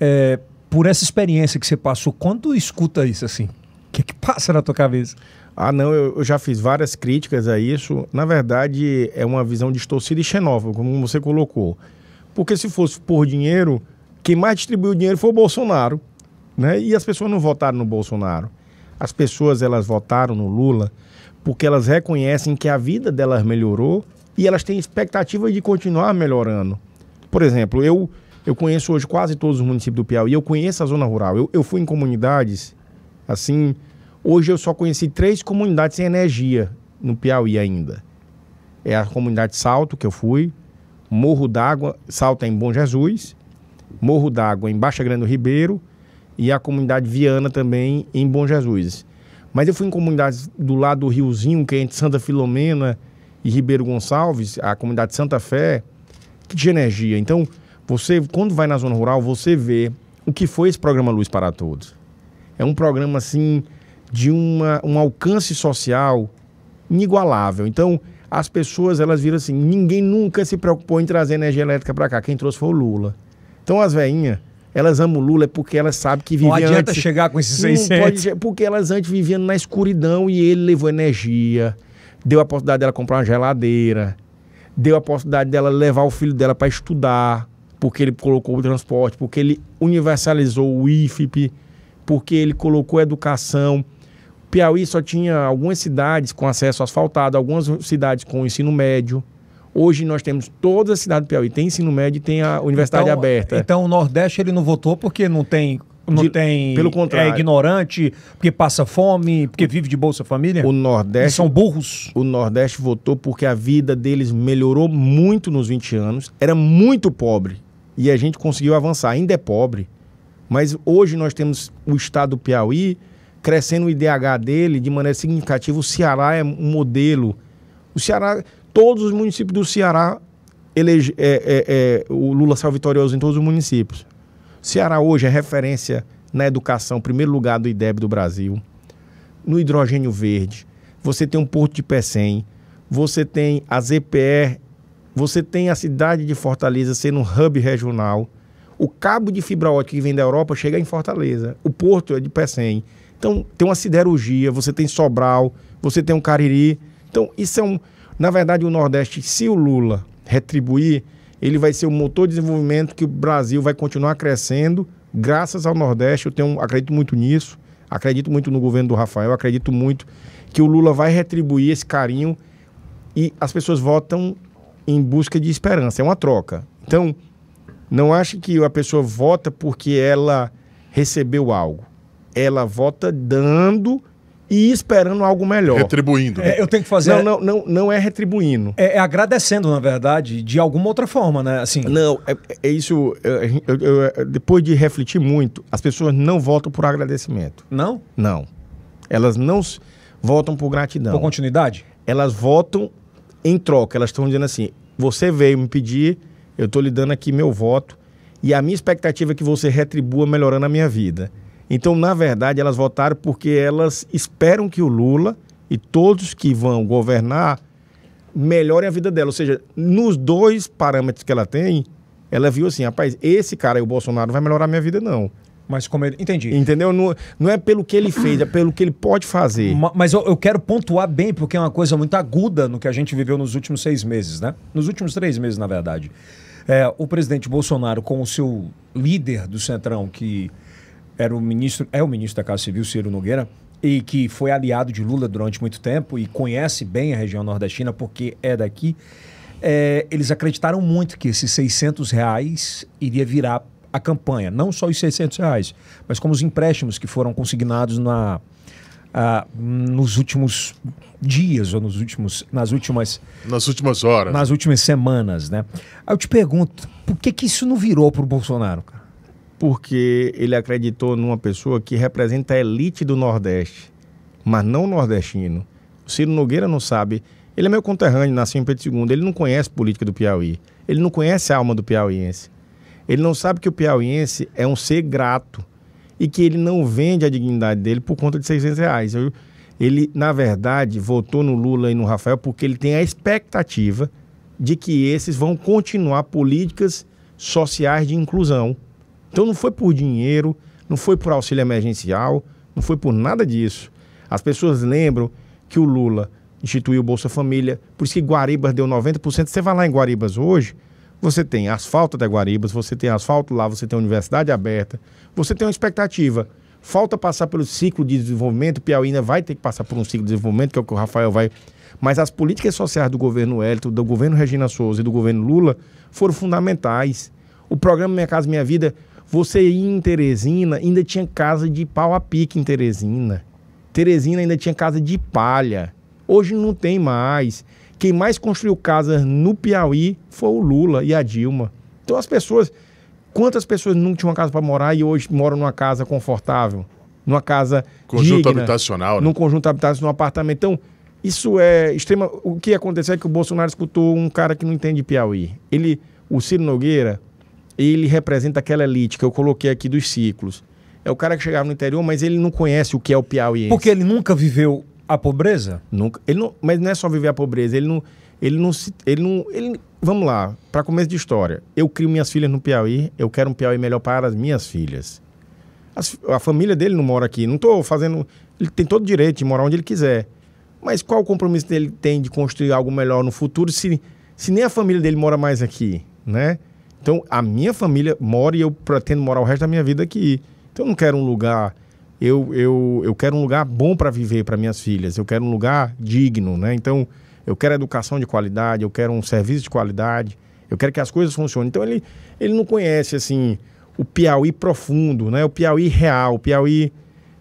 É, por essa experiência que você passou, quando escuta isso assim, o que, é que passa na tua cabeça? Ah, não, eu, eu, já fiz várias críticas a isso. Na verdade, é uma visão distorcida e xenófoba, como você colocou. Porque se fosse por dinheiro, quem mais distribuiu dinheiro foi o Bolsonaro. Né? E as pessoas não votaram no Bolsonaro. As pessoas elas votaram no Lula, porque elas reconhecem que a vida delas melhorou e elas têm expectativa de continuar melhorando. Por exemplo, eu eu conheço hoje quase todos os municípios do Piauí, eu conheço a zona rural. Eu, eu fui em comunidades, assim, hoje eu só conheci três comunidades sem energia no Piauí ainda. É a comunidade Salto, que eu fui, Morro d'Água, Salto é em Bom Jesus, Morro d'Água em Baixa Grande do Ribeiro e a comunidade Viana também em Bom Jesus. Mas eu fui em comunidades do lado do Riozinho, que é entre Santa Filomena e Ribeiro Gonçalves, a comunidade Santa Fé, que de energia. Então, você, quando vai na zona rural, você vê o que foi esse programa Luz para Todos. É um programa, assim, de uma, um alcance social inigualável. Então, as pessoas, elas viram assim, ninguém nunca se preocupou em trazer energia elétrica para cá. Quem trouxe foi o Lula. Então, as veinhas elas amam Lula é porque elas sabem que viviam Não adianta antes... chegar com esses 600. Pode... porque elas antes viviam na escuridão e ele levou energia, deu a possibilidade dela comprar uma geladeira, deu a possibilidade dela levar o filho dela para estudar, porque ele colocou o transporte, porque ele universalizou o IFP, porque ele colocou educação. Piauí só tinha algumas cidades com acesso asfaltado, algumas cidades com ensino médio. Hoje nós temos toda a cidade do Piauí, tem ensino médio e tem a universidade então, aberta. Então o Nordeste ele não votou porque não tem não de, tem. Pelo contrário. É ignorante, porque passa fome, porque vive de Bolsa Família? O Nordeste. E são burros. O Nordeste votou porque a vida deles melhorou muito nos 20 anos, era muito pobre. E a gente conseguiu avançar. Ainda é pobre. Mas hoje nós temos o estado do Piauí crescendo o IDH dele de maneira significativa. O Ceará é um modelo. O Ceará, todos os municípios do Ceará, elege, é, é, é, o Lula saiu vitorioso em todos os municípios. Ceará hoje é referência na educação, primeiro lugar do IDEB do Brasil, no hidrogênio verde, você tem um porto de Pecém, você tem a ZPR, você tem a cidade de Fortaleza sendo um hub regional, o cabo de fibra ótica que vem da Europa chega em Fortaleza, o porto é de Pecém. Então, tem uma siderurgia, você tem Sobral, você tem um Cariri. Então, isso é um, na verdade, o Nordeste, se o Lula retribuir, ele vai ser o motor de desenvolvimento que o Brasil vai continuar crescendo, graças ao Nordeste. Eu tenho, acredito muito nisso, acredito muito no governo do Rafael, acredito muito que o Lula vai retribuir esse carinho e as pessoas votam em busca de esperança, é uma troca. Então, não acho que a pessoa vota porque ela recebeu algo. Ela vota dando e esperando algo melhor. Retribuindo. Né? É, eu tenho que fazer. Não, não, não, não é retribuindo. É, é, agradecendo, na verdade, de alguma outra forma, né? Assim. Não, é, é isso. É, eu, eu, eu, é, depois de refletir muito, as pessoas não votam por agradecimento. Não? Não. Elas não votam por gratidão. Por continuidade? Elas votam em troca. Elas estão dizendo assim: você veio me pedir, eu estou lhe dando aqui meu voto, e a minha expectativa é que você retribua melhorando a minha vida. Então, na verdade, elas votaram porque elas esperam que o Lula e todos que vão governar melhorem a vida dela. Ou seja, nos dois parâmetros que ela tem, ela viu assim, rapaz, esse cara aí, o Bolsonaro, vai melhorar a minha vida, não. Mas como ele... Entendi. Entendeu? Não, não é pelo que ele fez, é pelo que ele pode fazer. Mas eu, eu, quero pontuar bem, porque é uma coisa muito aguda no que a gente viveu nos últimos seis meses, né? Nos últimos três meses, na verdade. É, o presidente Bolsonaro, com o seu líder do Centrão, que era o ministro, é o ministro da Casa Civil, Ciro Nogueira, e que foi aliado de Lula durante muito tempo e conhece bem a região nordestina porque é daqui, é, eles acreditaram muito que esses 600 reais iria virar a campanha. Não só os 600 reais, mas como os empréstimos que foram consignados na, nos últimos dias ou nos últimos, nas últimas nas últimas horas, nas últimas semanas, né? Aí eu te pergunto, por que que isso não virou para o Bolsonaro, cara? porque ele acreditou numa pessoa que representa a elite do Nordeste, mas não nordestino. O Ciro Nogueira não sabe. Ele é meu conterrâneo, nasceu em Pedro II. Ele não conhece política do Piauí. Ele não conhece a alma do piauiense. Ele não sabe que o piauiense é um ser grato e que ele não vende a dignidade dele por conta de 600 reais. Eu, ele, na verdade, votou no Lula e no Rafael porque ele tem a expectativa de que esses vão continuar políticas sociais de inclusão. Então não foi por dinheiro, não foi por auxílio emergencial, não foi por nada disso. As pessoas lembram que o Lula instituiu o Bolsa Família, por isso que Guaribas deu 90%. Você vai lá em Guaribas hoje, você tem asfalto até Guaribas, você tem asfalto lá, você tem universidade aberta, você tem uma expectativa. Falta passar pelo ciclo de desenvolvimento, Piauí ainda vai ter que passar por um ciclo de desenvolvimento, que é o que o Rafael vai. Mas as políticas sociais do governo Hélito, do governo Regina Souza e do governo Lula foram fundamentais. O programa Minha Casa Minha Vida você ia em Teresina, ainda tinha casa de pau a pique em Teresina. Teresina ainda tinha casa de palha. Hoje não tem mais. Quem mais construiu casas no Piauí foi o Lula e a Dilma. Então as pessoas, quantas pessoas não tinham uma casa para morar e hoje moram numa casa confortável, numa casa conjunto digna, habitacional, né? num conjunto habitacional, num apartamento. Então isso é extrema. O que aconteceu é que o Bolsonaro escutou um cara que não entende Piauí. Ele, o Ciro Nogueira, ele representa aquela elite que eu coloquei aqui dos ciclos. É o cara que chegava no interior, mas ele não conhece o que é o Piauí. Porque ele nunca viveu a pobreza? Nunca. Ele não, mas não é só viver a pobreza, ele não ele não se ele não ele vamos lá, para começo de história. Eu crio minhas filhas no Piauí, eu quero um Piauí melhor para as minhas filhas. As, a família dele não mora aqui, não estou fazendo, ele tem todo o direito de morar onde ele quiser. Mas qual o compromisso dele tem de construir algo melhor no futuro se se nem a família dele mora mais aqui, né? Então, a minha família mora e eu pretendo morar o resto da minha vida aqui. Então, eu não quero um lugar. Eu, eu, eu quero um lugar bom para viver para minhas filhas. Eu quero um lugar digno, né? Então, eu quero educação de qualidade, eu quero um serviço de qualidade, eu quero que as coisas funcionem. Então, ele, ele não conhece, assim, o Piauí profundo, né? O Piauí real, o Piauí...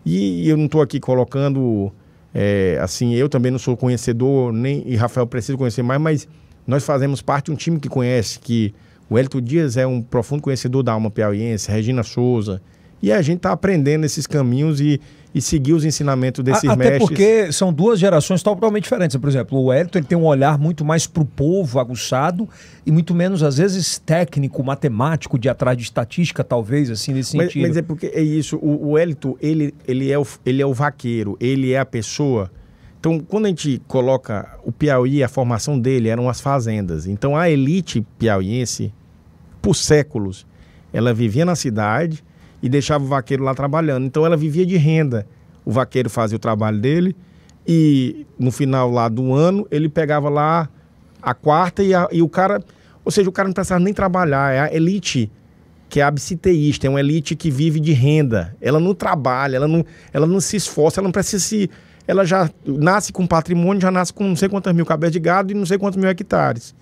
E, e eu não estou aqui colocando... É, assim, eu também não sou conhecedor, nem... E Rafael precisa conhecer mais, mas nós fazemos parte de um time que conhece, que o Hélito Dias é um profundo conhecedor da alma piauiense, Regina Souza. E a gente está aprendendo esses caminhos e, e seguir os ensinamentos desses Até mestres. Até porque são duas gerações totalmente diferentes. Por exemplo, o Hélito ele tem um olhar muito mais para o povo aguçado e muito menos, às vezes, técnico, matemático, de atrás de estatística, talvez, assim, nesse mas, sentido. Mas é porque é isso. O, o Hélito, ele, ele, é o, ele é o vaqueiro, ele é a pessoa então, quando a gente coloca o Piauí, a formação dele eram as fazendas. Então, a elite piauiense, por séculos, ela vivia na cidade e deixava o vaqueiro lá trabalhando. Então, ela vivia de renda. O vaqueiro fazia o trabalho dele e no final lá do ano ele pegava lá a quarta e, a, e o cara, ou seja, o cara não precisava nem trabalhar. É a elite que é absiteísta, é uma elite que vive de renda. Ela não trabalha, ela não, ela não se esforça, ela não precisa se ela já nasce com patrimônio, já nasce com não sei quantas mil cabeças de gado e não sei quantos mil hectares.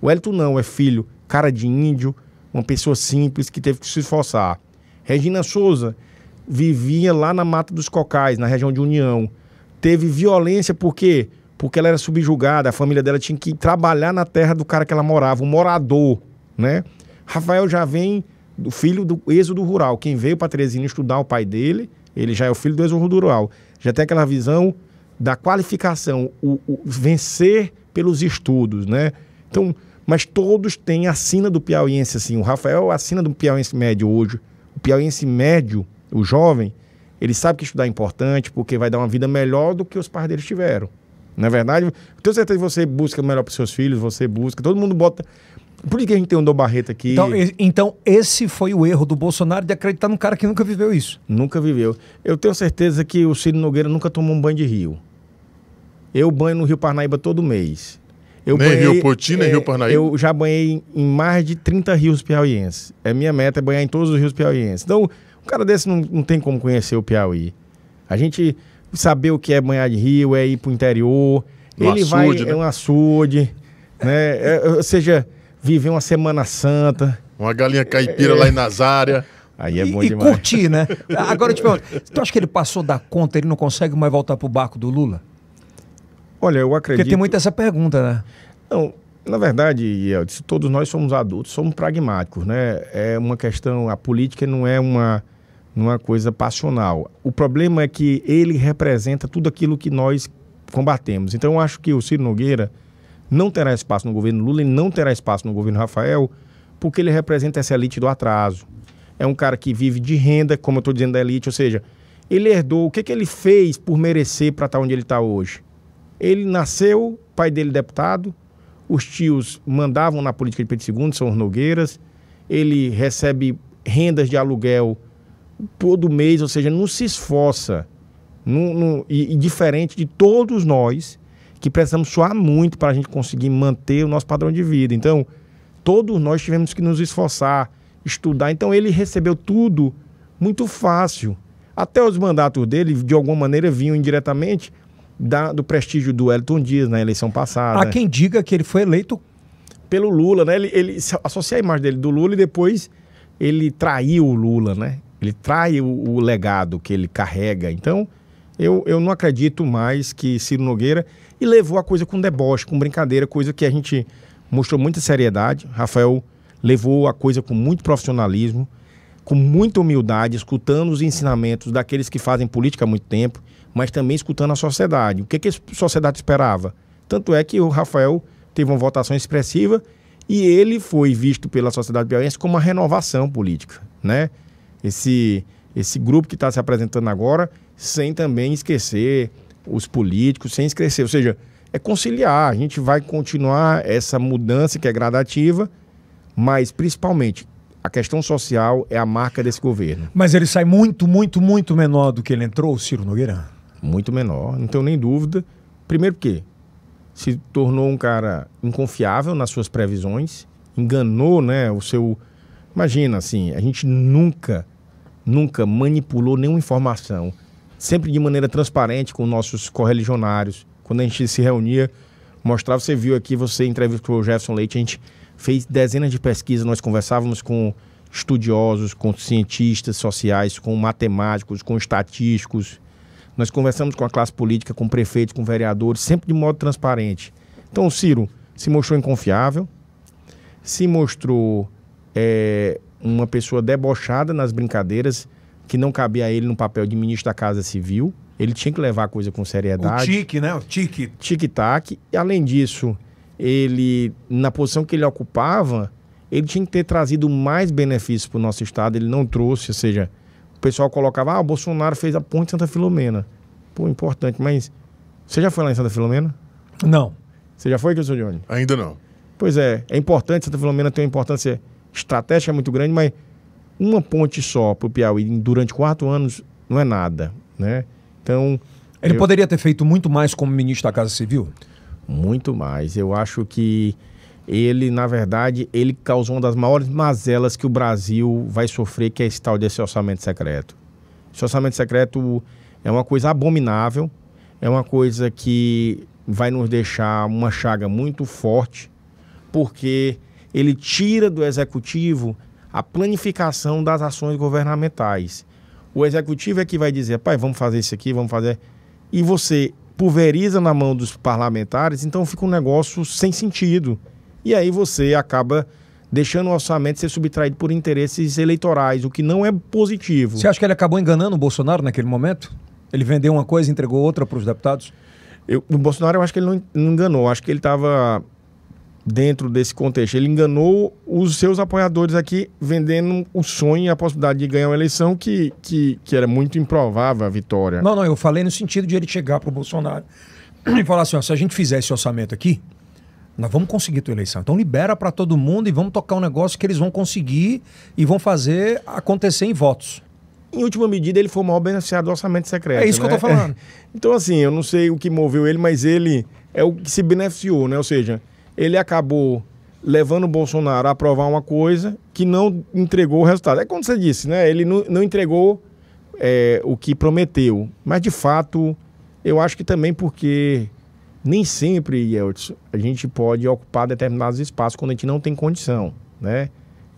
O Elton não, é filho, cara de índio, uma pessoa simples que teve que se esforçar. Regina Souza vivia lá na Mata dos Cocais, na região de União. Teve violência por quê? Porque ela era subjugada, a família dela tinha que trabalhar na terra do cara que ela morava, um morador, né? Rafael já vem do filho do êxodo rural. Quem veio para Teresina estudar o pai dele, ele já é o filho do êxodo rural já tem aquela visão da qualificação, o, o vencer pelos estudos, né? Então, mas todos têm a sina do piauiense, assim. O Rafael assina do piauiense médio hoje. O piauiense médio, o jovem, ele sabe que estudar é importante porque vai dar uma vida melhor do que os pais deles tiveram. Na é verdade, eu tenho certeza que você busca o melhor para os seus filhos, você busca, todo mundo bota. Por que a gente tem um Dom Barreto aqui? Então, então, esse foi o erro do Bolsonaro de acreditar num cara que nunca viveu isso. Nunca viveu. Eu tenho certeza que o Ciro Nogueira nunca tomou um banho de rio. Eu banho no Rio Parnaíba todo mês. Eu nem banhei, Rio Poti, nem é, Rio Parnaíba. Eu já banhei em mais de 30 rios piauienses. É minha meta é banhar em todos os rios piauienses. Então, um cara desse não, não tem como conhecer o Piauí. A gente saber o que é banhar de rio, é ir pro interior. No Ele açude, vai. Né? É um açude. Né? É, ou seja viver uma Semana Santa. Uma galinha caipira é, lá em Nazária. Aí é e, bom e demais. E curtir, né? Agora eu te pergunto, tu acha que ele passou da conta, ele não consegue mais voltar pro barco do Lula? Olha, eu acredito... Porque tem muita essa pergunta, né? Não, na verdade, disse, todos nós somos adultos, somos pragmáticos, né? É uma questão, a política não é uma, é uma coisa passional. O problema é que ele representa tudo aquilo que nós combatemos. Então, eu acho que o Ciro Nogueira não terá espaço no governo Lula e não terá espaço no governo Rafael, porque ele representa essa elite do atraso. É um cara que vive de renda, como eu estou dizendo, da elite, ou seja, ele herdou, o que, que ele fez por merecer para estar tá onde ele está hoje? Ele nasceu, pai dele deputado, os tios mandavam na política de Pedro II, são os Nogueiras, ele recebe rendas de aluguel todo mês, ou seja, não se esforça. e, e diferente de todos nós que precisamos suar muito para a gente conseguir manter o nosso padrão de vida. Então, todos nós tivemos que nos esforçar, estudar. Então, ele recebeu tudo muito fácil. Até os mandatos dele, de alguma maneira, vinham indiretamente da, do prestígio do Elton Dias na eleição passada. Há quem diga que ele foi eleito pelo Lula, né? Ele, ele associa a imagem dele do Lula e depois ele traiu o Lula, né? Ele trai o, o legado que ele carrega. Então, eu, eu não acredito mais que Ciro Nogueira e levou a coisa com deboche, com brincadeira, coisa que a gente mostrou muita seriedade. Rafael levou a coisa com muito profissionalismo, com muita humildade, escutando os ensinamentos daqueles que fazem política há muito tempo, mas também escutando a sociedade. O que, que a sociedade esperava? Tanto é que o Rafael teve uma votação expressiva e ele foi visto pela sociedade piauiense como uma renovação política, né? Esse, esse grupo que está se apresentando agora, sem também esquecer os políticos, sem esquecer. Ou seja, é conciliar. A gente vai continuar essa mudança que é gradativa, mas principalmente a questão social é a marca desse governo. Mas ele sai muito, muito, muito menor do que ele entrou, Ciro Nogueira? Muito menor, não tenho nem dúvida. Primeiro porque se tornou um cara inconfiável nas suas previsões, enganou, né, o seu... Imagina, assim, a gente nunca, nunca manipulou nenhuma informação sempre de maneira transparente com nossos correligionários. Quando a gente se reunia, mostrava, você viu aqui, você entrevistou o Jefferson Leite, a gente fez dezenas de pesquisas, nós conversávamos com estudiosos, com cientistas sociais, com matemáticos, com estatísticos. Nós conversamos com a classe política, com prefeitos, com vereadores, sempre de modo transparente. Então, o Ciro se mostrou inconfiável, se mostrou é, uma pessoa debochada nas brincadeiras que não cabia a ele no papel de ministro da Casa Civil. Ele tinha que levar a coisa com seriedade. O tique, né? O tique. Tic-tac. E além disso, ele, na posição que ele ocupava, ele tinha que ter trazido mais benefícios para o nosso Estado. Ele não trouxe, ou seja, o pessoal colocava, ah, o Bolsonaro fez a ponte Santa Filomena. Pô, importante, mas você já foi lá em Santa Filomena? Não. Você já foi, Cristo Johnny? Ainda não. Pois é, é importante, Santa Filomena tem uma importância estratégica muito grande, mas uma ponte só para o Piauí durante quatro anos não é nada, né? Então ele eu... poderia ter feito muito mais como ministro da Casa Civil. Muito mais. Eu acho que ele, na verdade, ele causou uma das maiores mazelas que o Brasil vai sofrer, que é esse tal desse orçamento secreto. Esse orçamento secreto é uma coisa abominável, é uma coisa que vai nos deixar uma chaga muito forte, porque ele tira do executivo a planificação das ações governamentais. O executivo é que vai dizer, pai, vamos fazer isso aqui, vamos fazer. E você pulveriza na mão dos parlamentares, então fica um negócio sem sentido. E aí você acaba deixando o orçamento ser subtraído por interesses eleitorais, o que não é positivo. Você acha que ele acabou enganando o Bolsonaro naquele momento? Ele vendeu uma coisa e entregou outra para os deputados? Eu, o Bolsonaro, eu acho que ele não, enganou. Eu acho que ele estava dentro desse contexto. Ele enganou os seus apoiadores aqui, vendendo o sonho e a possibilidade de ganhar uma eleição que, que, que era muito improvável a vitória. Não, não, eu falei no sentido de ele chegar para o Bolsonaro e falar assim: ó, se a gente fizer esse orçamento aqui, nós vamos conseguir tua eleição. Então libera para todo mundo e vamos tocar um negócio que eles vão conseguir e vão fazer acontecer em votos em última medida, ele foi o maior beneficiado do orçamento secreto. É isso né? que eu tô né? falando. Então, assim, eu não sei o que moveu ele, mas ele é o que se beneficiou, né? Ou seja, ele acabou levando o Bolsonaro a aprovar uma coisa que não entregou o resultado. É como você disse, né? Ele não, não entregou é, o que prometeu. Mas, de fato, eu acho que também porque nem sempre, Yeltsin, a gente pode ocupar determinados espaços quando a gente não tem condição, né?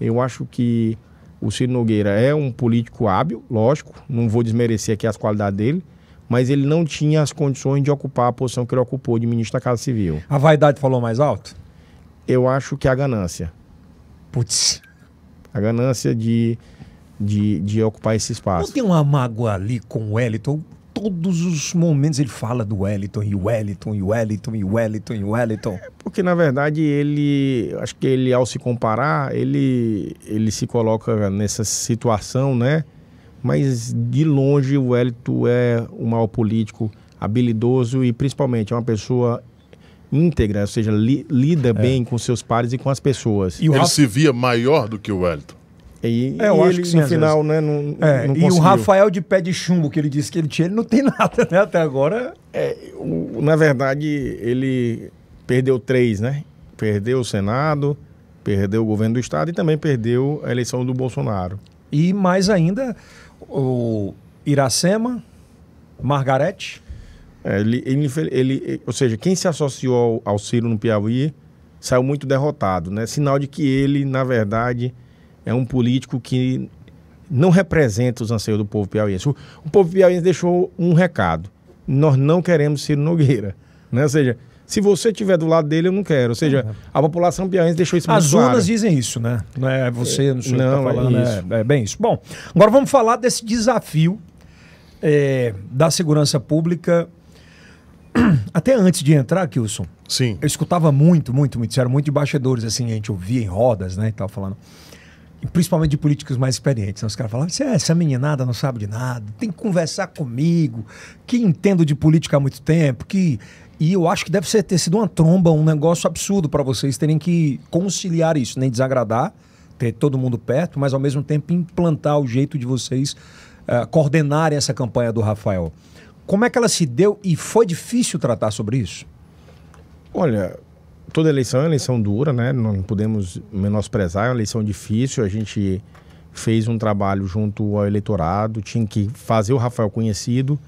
Eu acho que o Ciro Nogueira é um político hábil, lógico, não vou desmerecer aqui as qualidades dele, mas ele não tinha as condições de ocupar a posição que ele ocupou de ministro da Casa Civil. A vaidade falou mais alto? Eu acho que a ganância. Putz. A ganância de, de, de ocupar esse espaço. Não tem uma mágoa ali com o Wellington? Todos os momentos ele fala do Wellington e Wellington e Wellington e Wellington e Wellington. É porque na verdade ele, acho que ele ao se comparar, ele ele se coloca nessa situação, né? mas de longe o Hélito é um mal político, habilidoso e principalmente é uma pessoa íntegra, ou seja, li, lida é. bem com seus pares e com as pessoas. E Rafa... ele se via maior do que o Elito. E, é, eu e acho ele, que sim, no final, vezes. né? Não, é, não e o Rafael de pé de chumbo que ele disse que ele tinha, ele não tem nada, né? Até agora. É, o, na verdade, ele perdeu três, né? Perdeu o Senado, perdeu o governo do Estado e também perdeu a eleição do Bolsonaro. E mais ainda, o Iracema, Margarete. É, ele, ele, ele, ou seja, quem se associou ao, ao Ciro no Piauí saiu muito derrotado, né? Sinal de que ele, na verdade, é um político que não representa os anseios do povo piauiense. O, o povo piauiense deixou um recado: nós não queremos Ciro Nogueira, né? Ou seja, se você estiver do lado dele, eu não quero. Ou seja, uhum. a população piauiense deixou isso muito As urnas dizem isso, né? Não é você, não sei o que está é falando. É, isso. é, é bem isso. Bom, agora vamos falar desse desafio é, da segurança pública. Até antes de entrar, Kilson. Sim. Eu escutava muito, muito, muito, eram muito de bastidores, assim, a gente ouvia em rodas, né, e tal, falando principalmente de políticos mais experientes. Né? Os caras falavam, é essa meninada não sabe de nada, tem que conversar comigo, que entendo de política há muito tempo, que... E eu acho que deve ser, ter sido uma tromba, um negócio absurdo para vocês terem que conciliar isso, nem desagradar, ter todo mundo perto, mas ao mesmo tempo implantar o jeito de vocês uh, coordenarem essa campanha do Rafael. Como é que ela se deu e foi difícil tratar sobre isso? Olha, toda eleição é uma eleição dura, né? Não podemos menosprezar, é uma eleição difícil. A gente fez um trabalho junto ao eleitorado, tinha que fazer o Rafael conhecido.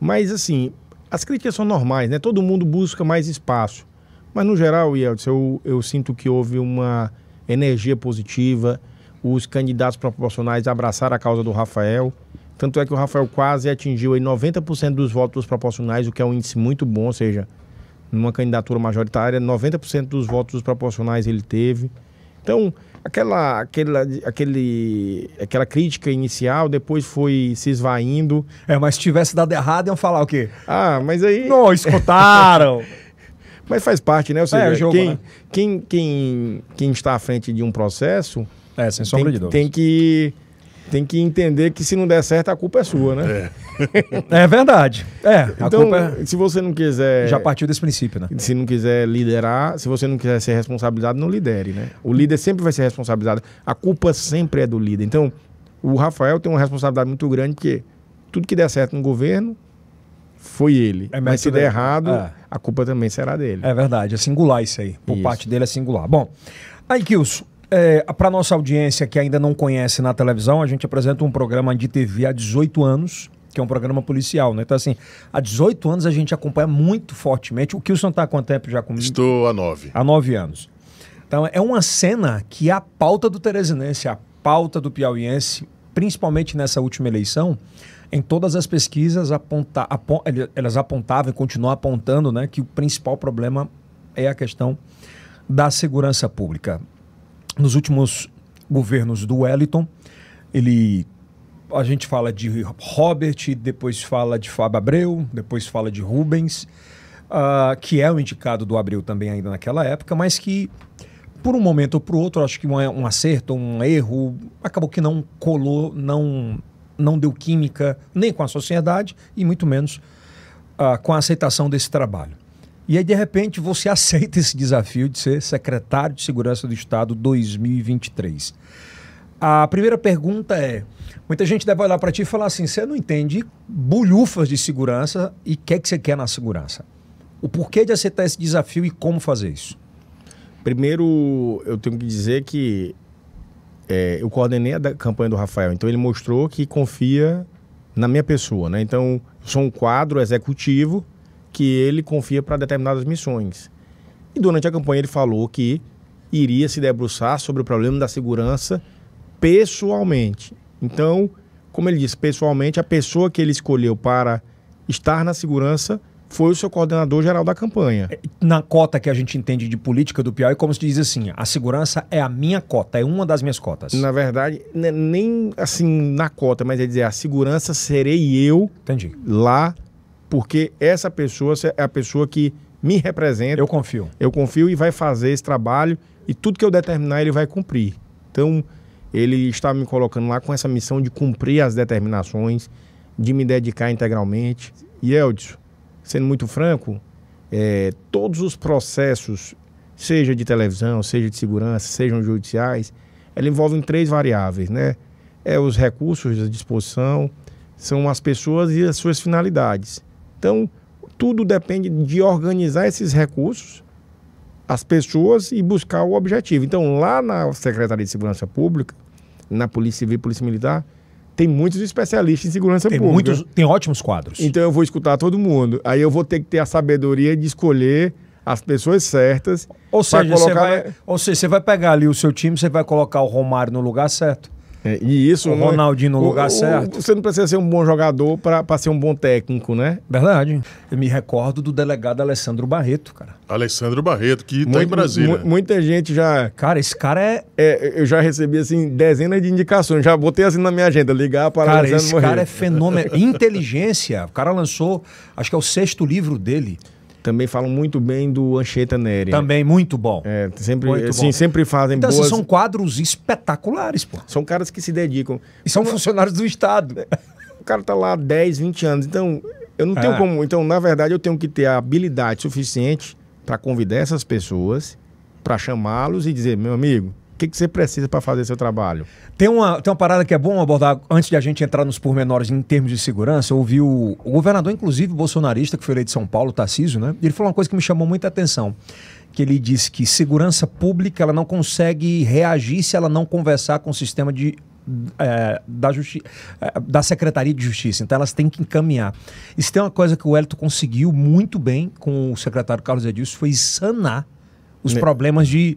Mas, assim, as críticas são normais, né? Todo mundo busca mais espaço. Mas, no geral, Yeltsin, eu, eu sinto que houve uma energia positiva. Os candidatos proporcionais abraçaram a causa do Rafael. Tanto é que o Rafael quase atingiu aí 90% dos votos proporcionais, o que é um índice muito bom, ou seja, numa candidatura majoritária, 90% dos votos proporcionais ele teve. Então, aquela, aquela, aquele, aquela crítica inicial depois foi se esvaindo. É, mas se tivesse dado errado, iam falar o quê? Ah, mas aí. Não, escutaram! mas faz parte, né? Ou é, seja, é, jogo, quem, né? quem, quem, quem está à frente de um processo. É, sem sombra tem, de dúvidas. Tem que tem que entender que se não der certo, a culpa é sua, né? É, é verdade. É, então, é... se você não quiser. Já partiu desse princípio, né? Se não quiser liderar, se você não quiser ser responsabilizado, não lidere, né? O líder sempre vai ser responsabilizado. A culpa sempre é do líder. Então, o Rafael tem uma responsabilidade muito grande, porque tudo que der certo no governo foi ele. É Mas se der dele. errado, é. a culpa também será dele. É verdade, é singular isso aí. Por isso. parte dele é singular. Bom, aí, Kilson, é, para nossa audiência que ainda não conhece na televisão, a gente apresenta um programa de TV há 18 anos, que é um programa policial, né? Então, assim, há 18 anos a gente acompanha muito fortemente. O Kilson está há quanto tempo já comigo? Estou há nove. Há nove anos. Então, é uma cena que é a pauta do Teresinense, a pauta do Piauiense, principalmente nessa última eleição, em todas as pesquisas, aponta, elas apontavam e continuam apontando né, que o principal problema é a questão da segurança pública. Nos últimos governos do Wellington, ele a gente fala de Robert, depois fala de Fábio Abreu, depois fala de Rubens, uh, que é o indicado do Abreu também ainda naquela época, mas que por um momento ou por outro, acho que um, um acerto, um erro, acabou que não colou, não, não deu química nem com a sociedade e muito menos uh, com a aceitação desse trabalho. E aí, de repente, você aceita esse desafio de ser secretário de Segurança do Estado 2023. A primeira pergunta é: muita gente deve olhar para ti e falar assim, você não entende bolhufas de segurança e o que, é que você quer na segurança? O porquê de aceitar esse desafio e como fazer isso? Primeiro, eu tenho que dizer que é, eu coordenei a campanha do Rafael, então ele mostrou que confia na minha pessoa, né? Então, eu sou um quadro executivo que ele confia para determinadas missões. E durante a campanha ele falou que iria se debruçar sobre o problema da segurança pessoalmente. Então, como ele disse, pessoalmente, a pessoa que ele escolheu para estar na segurança foi o seu coordenador geral da campanha. É, na cota que a gente entende de política do Piauí, como se diz assim, a segurança é a minha cota, é uma das minhas cotas. Na verdade, né, nem assim na cota, mas é dizer, a segurança serei eu Entendi. lá porque essa pessoa é a pessoa que me representa. Eu confio. Eu confio e vai fazer esse trabalho e tudo que eu determinar ele vai cumprir. Então, ele está me colocando lá com essa missão de cumprir as determinações, de me dedicar integralmente. E Eldson, sendo muito franco, é, todos os processos, seja de televisão, seja de segurança, sejam judiciais, ela envolve três variáveis, né? É os recursos à disposição, são as pessoas e as suas finalidades. Então, tudo depende de organizar esses recursos, as pessoas e buscar o objetivo. Então, lá na Secretaria de Segurança Pública, na Polícia Civil e Polícia Militar, tem muitos especialistas em segurança tem pública. Muitos, tem ótimos quadros. Então eu vou escutar todo mundo. Aí eu vou ter que ter a sabedoria de escolher as pessoas certas. Ou seja, colocar... você vai, ou seja, você vai pegar ali o seu time, você vai colocar o Romário no lugar certo. É, e isso. O é Ronaldinho no lugar o, certo. Você não precisa ser um bom jogador para ser um bom técnico, né? Verdade. Eu me recordo do delegado Alessandro Barreto, cara. Alessandro Barreto, que está em Brasília. Muita gente já. Cara, esse cara é... é... Eu já recebi, assim, dezenas de indicações. Já botei assim na minha agenda, ligar para cara, Alessandro Barreto. Cara, esse cara é fenômeno. Inteligência. O cara lançou, acho que é o sexto livro dele. Também falam muito bem do Ancheta Neri. Né? Também, muito bom. É, sempre, muito assim, bom. sempre fazem então, assim, boas... Então, são quadros espetaculares, pô. São caras que se dedicam. E são funcionários do Estado. O cara tá lá há 10, 20 anos. Então, eu não tenho é. como... Então, na verdade, eu tenho que ter a habilidade suficiente para convidar essas pessoas, para chamá-los e dizer, meu amigo, o que, que você precisa para fazer seu trabalho? Tem uma, tem uma parada que é bom abordar antes de a gente entrar nos pormenores em termos de segurança. Eu ouvi o, o governador, inclusive bolsonarista, que foi eleito de São Paulo, Tarcísio, né? Ele falou uma coisa que me chamou muita atenção que ele disse que segurança pública ela não consegue reagir se ela não conversar com o sistema de é, da, justi é, da Secretaria de Justiça. Então elas têm que encaminhar. Isso tem uma coisa que o Elito conseguiu muito bem com o secretário Carlos Edilson, foi sanar os problemas de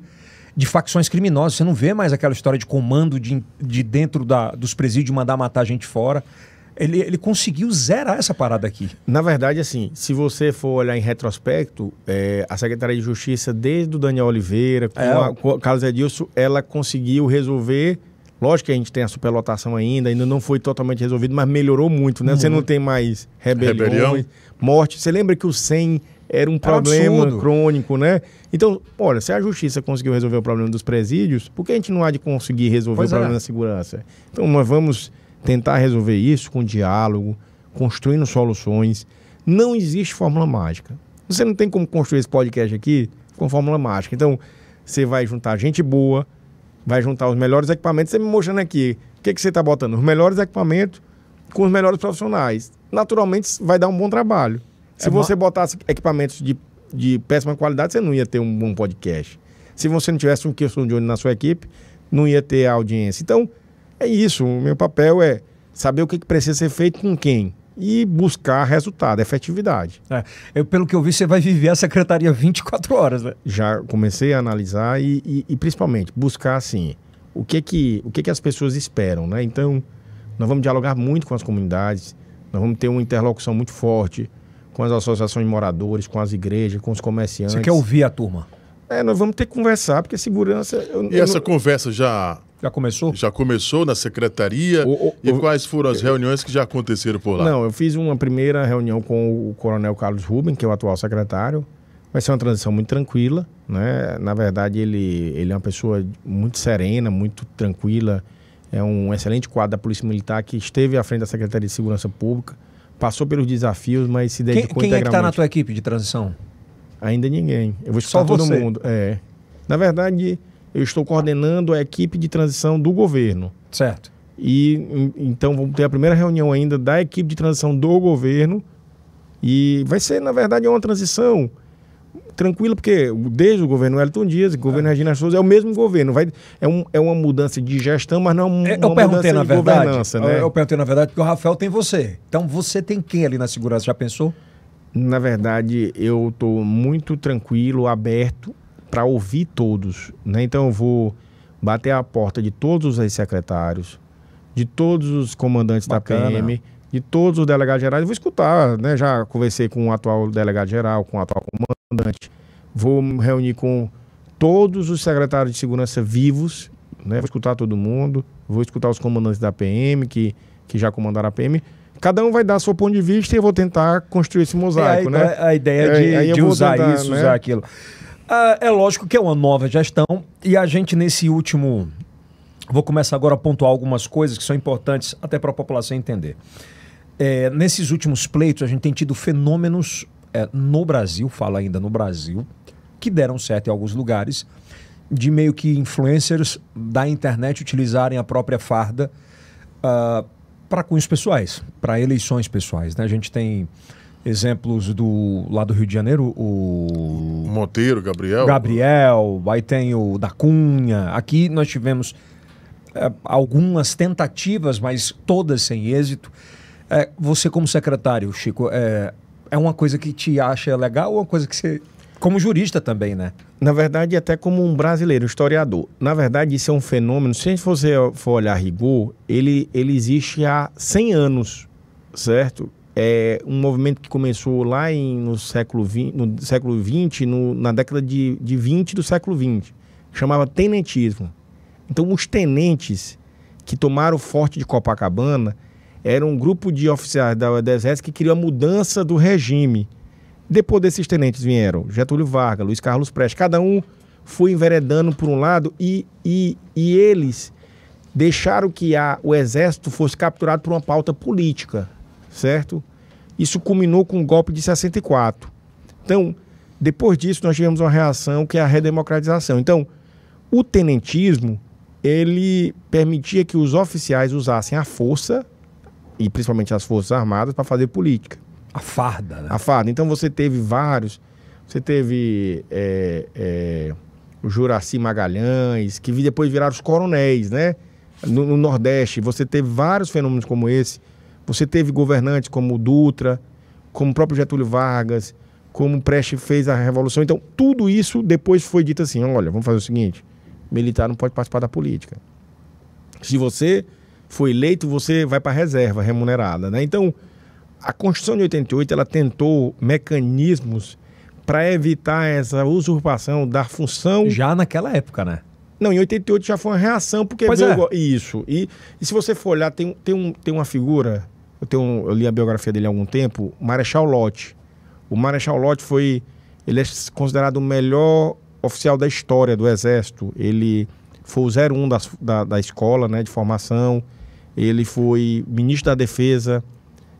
de facções criminosas. Você não vê mais aquela história de comando de, de dentro da, dos presídios mandar matar gente fora. Ele, ele conseguiu zerar essa parada aqui. Na verdade, assim, se você for olhar em retrospecto, é, a Secretaria de Justiça, desde o Daniel Oliveira, com, é. a, com o Carlos Edilson, ela conseguiu resolver Lógico que a gente tem a superlotação ainda, ainda não foi totalmente resolvido, mas melhorou muito, né? Uhum. Você não tem mais rebeliões, Rebelião. morte. Você lembra que o 100 era um problema era crônico, né? Então, olha, se a justiça conseguiu resolver o problema dos presídios, por que a gente não há de conseguir resolver pois o problema é. da segurança? Então, nós vamos tentar resolver isso com diálogo, construindo soluções. Não existe fórmula mágica. Você não tem como construir esse podcast aqui com fórmula mágica. Então, você vai juntar gente boa, vai juntar os melhores equipamentos. Você me mostrando aqui, o que, que você está botando? Os melhores equipamentos com os melhores profissionais. Naturalmente, vai dar um bom trabalho. Se é você botasse equipamentos de, de péssima qualidade, você não ia ter um bom podcast. Se você não tivesse um Kirsten Jones na sua equipe, não ia ter audiência. Então, é isso. O meu papel é saber o que, que precisa ser feito com quem e buscar resultado, efetividade. É. Eu, pelo que eu vi, você vai viver a secretaria 24 horas, né? Já comecei a analisar e, e, e principalmente buscar assim o que que o que que as pessoas esperam, né? Então nós vamos dialogar muito com as comunidades, nós vamos ter uma interlocução muito forte, com as associações de moradores, com as igrejas, com os comerciantes. Você quer ouvir a turma? É, nós vamos ter que conversar, porque segurança. Eu, e eu essa não... conversa já. Já começou? Já começou na secretaria. O, o, e o... quais foram as é. reuniões que já aconteceram por lá? Não, eu fiz uma primeira reunião com o coronel Carlos Rubem, que é o atual secretário. Vai ser uma transição muito tranquila, né? Na verdade, ele, ele é uma pessoa muito serena, muito tranquila. É um excelente quadro da Polícia Militar que esteve à frente da Secretaria de Segurança Pública passou pelos desafios, mas se dedicou quem, quem é que está na tua equipe de transição? Ainda ninguém. Eu vou escutar Só todo você. mundo. É. Na verdade, eu estou coordenando a equipe de transição do governo. Certo. E então vamos ter a primeira reunião ainda da equipe de transição do governo. E vai ser, na verdade, é uma transição tranquila, porque desde o governo Elton Dias e é. o governo é. Regina Souza é o mesmo governo. Vai, é, um, é uma mudança de gestão, mas não é é, uma, eu uma mudança na de verdade, governança. Né? Eu, perguntei, na verdade, porque o Rafael tem você. Então você tem quem ali na segurança? Já pensou? Na verdade, eu estou muito tranquilo, aberto para ouvir todos. Né? Então eu vou bater a porta de todos os secretários, de todos os comandantes Bacana. da PM de todos os delegados gerais, eu vou escutar, né? Já conversei com o atual delegado geral, com o atual comandante, comandante. Vou me reunir com todos os secretários de segurança vivos, né? Vou escutar todo mundo, vou escutar os comandantes da PM, que, que já comandaram a PM. Cada um vai dar seu ponto de vista e eu vou tentar construir esse é, mosaico, né? é, né? A, ideia é, de, de usar tentar, isso, né? usar aquilo. Ah, é lógico que é uma nova gestão e a gente nesse último... Vou começar agora a pontuar algumas coisas que são importantes até para a população entender. É, nesses últimos pleitos, a gente tem tido fenômenos é, no Brasil, fala ainda no Brasil, que deram certo em alguns lugares, de meio que influencers da internet utilizarem a própria farda uh, para cunhos pessoais, para eleições pessoais. Né? A gente tem exemplos do lá do Rio de Janeiro, o Monteiro, Gabriel, Gabriel, aí tem o da Cunha. Aqui nós tivemos é, algumas tentativas, mas todas sem êxito. É, você como secretário, Chico, é, é uma coisa que te acha legal ou uma coisa que você. Como jurista também, né? Na verdade, até como um brasileiro, historiador. Na verdade, isso é um fenômeno. Se você eh, for olhar rigor, ele, ele existe há 100 anos, certo? É um movimento que começou lá em, no século XX, no século no, na década de, de 20 do século XX. chamava tenentismo. Então, os tenentes que tomaram o forte de Copacabana era um grupo de oficiais da, Exército que queria a mudança do regime. Depois desses tenentes vieram Getúlio Vargas, Luiz Carlos Prestes, cada um foi enveredando por um lado e, e, e eles deixaram que a, o exército fosse capturado por uma pauta política, certo? Isso culminou com o golpe de 64. Então, depois disso, nós tivemos uma reação que é a redemocratização. Então, o tenentismo, ele permitia que os oficiais usassem a força e principalmente as Forças Armadas, para fazer política. A farda, né? A farda. Então você teve vários. Você teve é, é, o Juraci Magalhães, que depois viraram os coronéis, né? No, no, Nordeste, você teve vários fenômenos como esse. Você teve governantes como o Dutra, como o próprio Getúlio Vargas, como o Preste fez a Revolução. Então, tudo isso depois foi dito assim: olha, vamos fazer o seguinte: militar não pode participar da política. Se você foi eleito, você vai para a reserva remunerada. Né? Então, a Constituição de 88 ela tentou mecanismos para evitar essa usurpação da função. Já naquela época, né? Não, em 88 já foi uma reação, porque pois veio é. isso. E, e, se você for olhar, tem, tem, um, tem uma figura, eu, tenho, eu li a biografia dele há algum tempo, Marechal Lott. O Marechal Lott foi, ele é considerado o melhor oficial da história do Exército. Ele foi o 01 da, da, da escola né, de formação ele foi ministro da Defesa,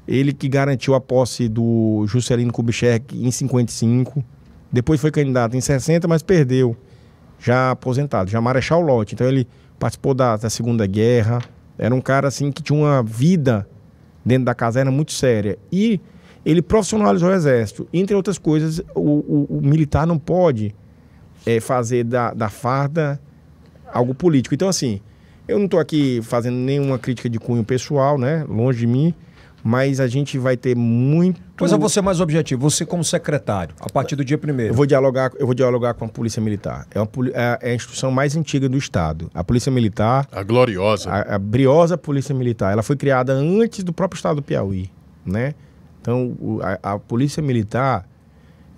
ele que garantiu a posse do Juscelino Kubitschek em 55, depois foi candidato em 60, mas perdeu, já aposentado, já marechal lote. Então ele participou da, da Segunda Guerra, era um cara assim que tinha uma vida dentro da caserna muito séria. E ele profissionalizou o exército. Entre outras coisas, o, o, o militar não pode é, fazer da, da farda algo político. Então, assim, eu não estou aqui fazendo nenhuma crítica de cunho pessoal, né? Longe de mim. Mas a gente vai ter muito. Mas eu vou ser mais objetivo. Você, como secretário, a partir do dia primeiro. Eu vou dialogar, eu vou dialogar com a Polícia Militar. É, uma, é, é a instituição mais antiga do Estado. A Polícia Militar. A gloriosa. A, a briosa Polícia Militar. Ela foi criada antes do próprio Estado do Piauí, né? Então, a, a Polícia Militar,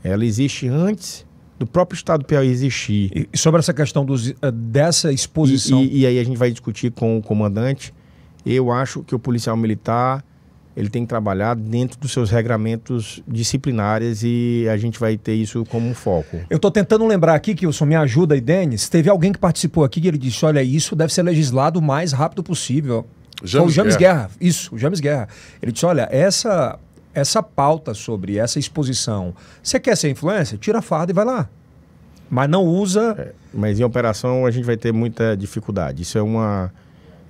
ela existe antes do próprio Estado do Piauí existir. E sobre essa questão dos, eh, dessa exposição. E, e, e aí a gente vai discutir com o comandante. Eu acho que o policial militar ele tem que trabalhar dentro dos seus regramentos disciplinares e a gente vai ter isso como um foco. Eu estou tentando lembrar aqui, que Wilson, me ajuda e Denis, teve alguém que participou aqui que ele disse, olha, isso deve ser legislado o mais rápido possível. James Foi o James Guerra. Guerra. Isso, o James Guerra. Ele disse, olha, essa essa pauta sobre essa exposição. Você quer ser influência Tira a farda e vai lá. Mas não usa. É, mas em operação a gente vai ter muita dificuldade. Isso é uma,